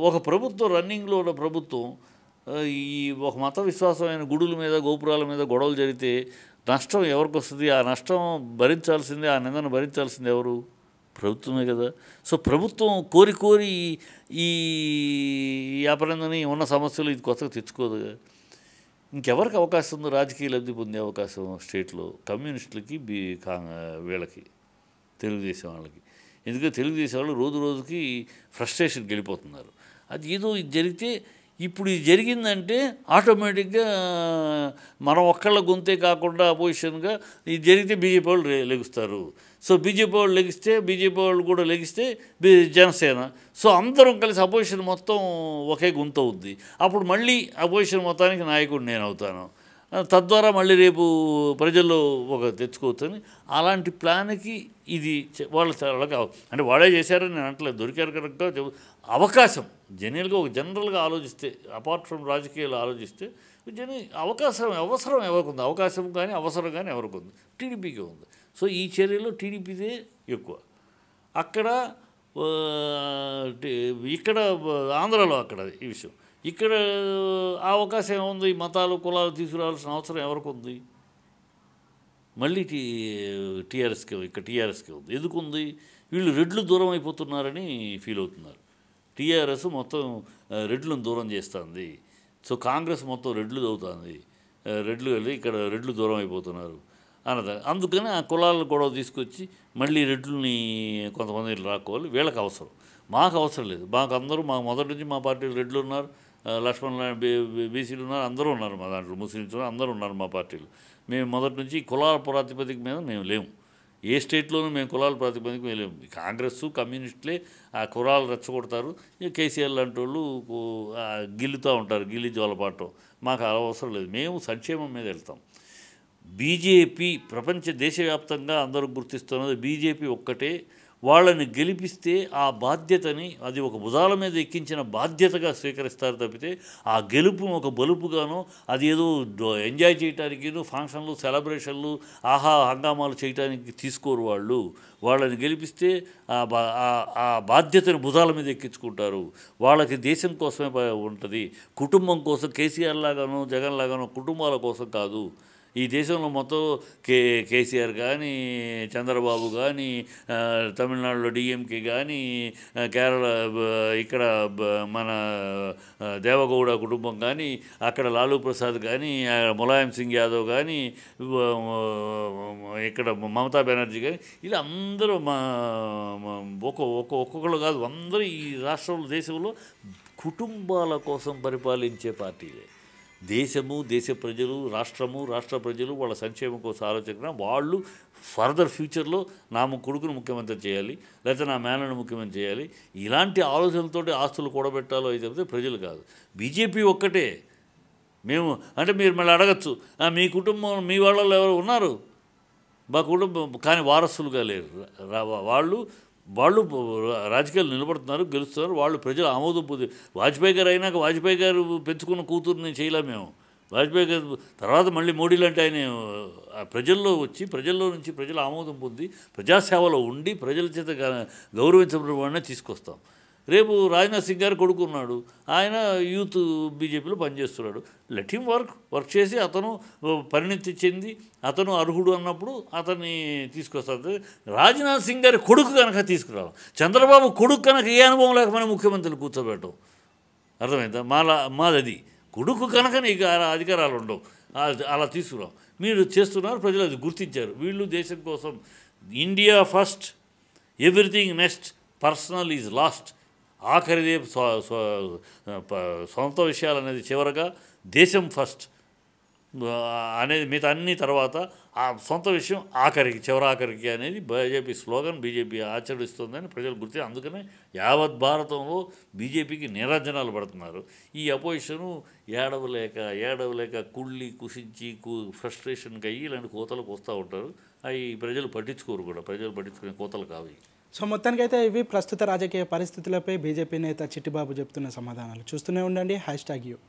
ఒక ప్రభుత్వం రన్నింగ్లో ఉన్న ప్రభుత్వం ఈ ఒక మత విశ్వాసమైన గుడుల మీద గోపురాల మీద గొడవలు జరిగితే నష్టం ఎవరికి వస్తుంది ఆ నష్టం భరించాల్సిందే ఆ నిందన భరించాల్సింది ఎవరు ప్రభుత్వమే కదా సో ప్రభుత్వం కోరి కోరి ఈ అపరందని ఉన్న సమస్యలు ఇది కొత్తగా తెచ్చుకోదు ఇంకెవరికి అవకాశం ఉందో రాజకీయ లబ్ధి పొందే అవకాశం స్టేట్లో కమ్యూనిస్టులకి బీ కా వీళ్ళకి తెలుగుదేశం వాళ్ళకి ఎందుకంటే తెలుగుదేశం వాళ్ళు రోజు రోజుకి ఫ్రస్ట్రేషన్కి వెళ్ళిపోతున్నారు అది ఏదో ఇది జరిగితే ఇప్పుడు ఇది జరిగిందంటే ఆటోమేటిక్గా మనం ఒక్కళ్ళ గొంతే కాకుండా అపోజిషన్గా ఇది జరిగితే బీజేపీ వాళ్ళు లెగుస్తారు సో బీజేపీ వాళ్ళు లెగిస్తే బీజేపీ వాళ్ళు కూడా లెగిస్తే జనసేన సో అందరం కలిసి అపోజిషన్ మొత్తం ఒకే గుంత అవుద్ది అప్పుడు మళ్ళీ అపోజిషన్ మొత్తానికి నాయకుడు నేను అవుతాను తద్వారా మళ్ళీ రేపు ప్రజల్లో ఒక తెచ్చుకోవచ్చని అలాంటి ప్లాన్కి ఇది వాళ్ళ వాళ్ళకి అంటే వాళ్ళే చేశారని నేను అంటలేదు దొరికారు కనుక అవకాశం జనరల్గా ఒక జనరల్గా ఆలోచిస్తే అపార్ట్ ఫ్రమ్ రాజకీయాలు ఆలోచిస్తే జన అవకాశం అవసరం ఎవరికి ఉంది అవకాశం కానీ అవసరం కానీ ఎవరికి ఉంది టీడీపీకి ఉంది సో ఈ చర్యలో టీడీపీదే ఎక్కువ అక్కడ ఇక్కడ ఆంధ్రాలో అక్కడ ఈ విషయం ఇక్కడ ఆ అవకాశం ఏముంది మతాలు కులాలు తీసుకురావాల్సిన అవసరం ఎవరికి ఉంది మళ్ళీ టీ టీఆర్ఎస్కి ఇక్కడ టీఆర్ఎస్కి ఉంది ఎందుకు ఉంది వీళ్ళు రెడ్లు దూరం అయిపోతున్నారని ఫీల్ అవుతున్నారు టీఆర్ఎస్ మొత్తం రెడ్లను దూరం చేస్తుంది సో కాంగ్రెస్ మొత్తం రెడ్లు అవుతుంది రెడ్లు వెళ్ళి ఇక్కడ రెడ్లు దూరం అయిపోతున్నారు అన్నది అందుకని ఆ కులాల గొడవ తీసుకొచ్చి మళ్ళీ రెడ్లని కొంతమంది రాకోవాలి వీళ్ళకి అవసరం మాకు అవసరం లేదు మాకు అందరూ మా మొదటి నుంచి మా పార్టీలో రెడ్లు ఉన్నారు లక్ష్మణ్ బీసీలు ఉన్నారు అందరూ ఉన్నారు మా దాంట్లో ముస్లిమ్స్ అందరూ ఉన్నారు మా పార్టీలు మేము మొదటి నుంచి కులాల ప్రాతిపదిక మీద మేము లేము ఏ స్టేట్లోనూ మేము కులాల ప్రాతిపదిక మీద లేము కాంగ్రెస్ కమ్యూనిస్టులే ఆ కులాలు రెచ్చగొడతారు కేసీఆర్ లాంటి వాళ్ళు గిల్లుతూ ఉంటారు గిల్లి జోలపాటం మాకు అవసరం లేదు మేము సంక్షేమం మీద వెళ్తాం బీజేపీ ప్రపంచ దేశవ్యాప్తంగా అందరూ గుర్తిస్తున్నది బీజేపీ ఒక్కటే వాళ్ళని గెలిపిస్తే ఆ బాధ్యతని అది ఒక భుజాల మీద ఎక్కించిన బాధ్యతగా స్వీకరిస్తారు తప్పితే ఆ గెలుపును ఒక బలుపుగాను అది ఏదో ఎంజాయ్ చేయడానికి ఫంక్షన్లు సెలబ్రేషన్లు ఆహా హంగామాలు చేయడానికి తీసుకోరు వాళ్ళు వాళ్ళని గెలిపిస్తే ఆ బాధ్యతను భుజాల మీద ఎక్కించుకుంటారు వాళ్ళకి దేశం కోసమే ఉంటుంది కుటుంబం కోసం కేసీఆర్ లాగానో జగన్ లాగానో కుటుంబాల కోసం కాదు ఈ దేశంలో మొత్తం కే కేసీఆర్ కానీ చంద్రబాబు కానీ తమిళనాడులో డిఎంకే కానీ కేరళ ఇక్కడ మన దేవగౌడ కుటుంబం కానీ అక్కడ లాలూ ప్రసాద్ కానీ ములాయం సింగ్ యాదవ్ కానీ ఇక్కడ మమతా బెనర్జీ కానీ ఇలా అందరూ మా ఒక్క ఒక్కొక్కళ్ళు ఒక్కొక్కరు కాదు అందరూ ఈ రాష్ట్రంలో దేశంలో కుటుంబాల కోసం పరిపాలించే పార్టీలే దేశము దేశ ప్రజలు రాష్ట్రము రాష్ట్ర ప్రజలు వాళ్ళ సంక్షేమం కోసం ఆలోచన వాళ్ళు ఫర్దర్ ఫ్యూచర్లో నా కొడుకును ముఖ్యమంత్రి చేయాలి లేకపోతే నా మేనను ముఖ్యమంత్రి చేయాలి ఇలాంటి ఆలోచనలతో ఆస్తులు కూడబెట్టాలో అయితే చెప్తే ప్రజలు కాదు బీజేపీ ఒక్కటే మేము అంటే మీరు మళ్ళీ అడగచ్చు మీ కుటుంబం మీ వాళ్ళలో ఎవరు ఉన్నారు మా కుటుంబం కానీ వారసులుగా లేరు వాళ్ళు వాళ్ళు రాజకీయాలు నిలబడుతున్నారు గెలుస్తున్నారు వాళ్ళు ప్రజలు ఆమోదం పొంది వాజ్పేయి గారు అయినాక వాజ్పేయి గారు పెంచుకున్న కూతురు నేను చేయలే మేము వాజ్పేయి గారు తర్వాత మళ్ళీ మోడీ లాంటి ఆయన ప్రజల్లో వచ్చి ప్రజల్లో నుంచి ప్రజలు ఆమోదం పొంది ప్రజాసేవలో ఉండి ప్రజల చేత గౌరవించబడిన తీసుకొస్తాం రేపు రాజ్నాథ్ సింగ్ గారు కొడుకున్నాడు ఆయన యూత్ బీజేపీలో పనిచేస్తున్నాడు లెట్ హిమ్ వర్క్ వర్క్ చేసి అతను పరిణితి చెంది అతను అర్హుడు అన్నప్పుడు అతన్ని తీసుకొస్తారు రాజ్నాథ్ సింగ్ గారి కొడుకు కనుక తీసుకురావాలి చంద్రబాబు కొడుకు కనుక ఏ అనుభవం లేక మనం ముఖ్యమంత్రులు కూర్చోబెట్టం అర్థమైందా మాలా మాదది కొడుకు కనుక నీకు అధికారాలు ఉండవు అలా తీసుకురావు మీరు చేస్తున్నారు ప్రజలు అది గుర్తించారు వీళ్ళు దేశం కోసం India first everything next personal is last ఆఖరిది సొంత విషయాలు అనేది చివరగా దేశం ఫస్ట్ అనేది మిగతా అన్ని తర్వాత ఆ సొంత విషయం ఆఖరికి చివరి ఆఖరికి అనేది బీజేపీ స్లోగన్ బీజేపీ ఆచరిస్తుందని ప్రజలు గుర్తి అందుకనే యావత్ భారతంలో బీజేపీకి నిరంజనాలు పడుతున్నారు ఈ అపోజిషను ఏడవలేక ఏడవలేక కుళ్ళి కుషించి కు ఫ్రస్ట్రేషన్కి అయ్యి ఇలాంటి కోతలకు వస్తూ ఉంటారు అవి ప్రజలు పట్టించుకోరు కూడా ప్రజలు పట్టించుకునే కోతలు కావు సో మొత్తానికి అయితే ఇవి ప్రస్తుత రాజకీయ పరిస్థితులపై బీజేపీ నేత చిట్టిబాబు చెప్తున్న సమాధానాలు చూస్తూనే ఉండండి హ్యాష్ ట్యాగ్ యూ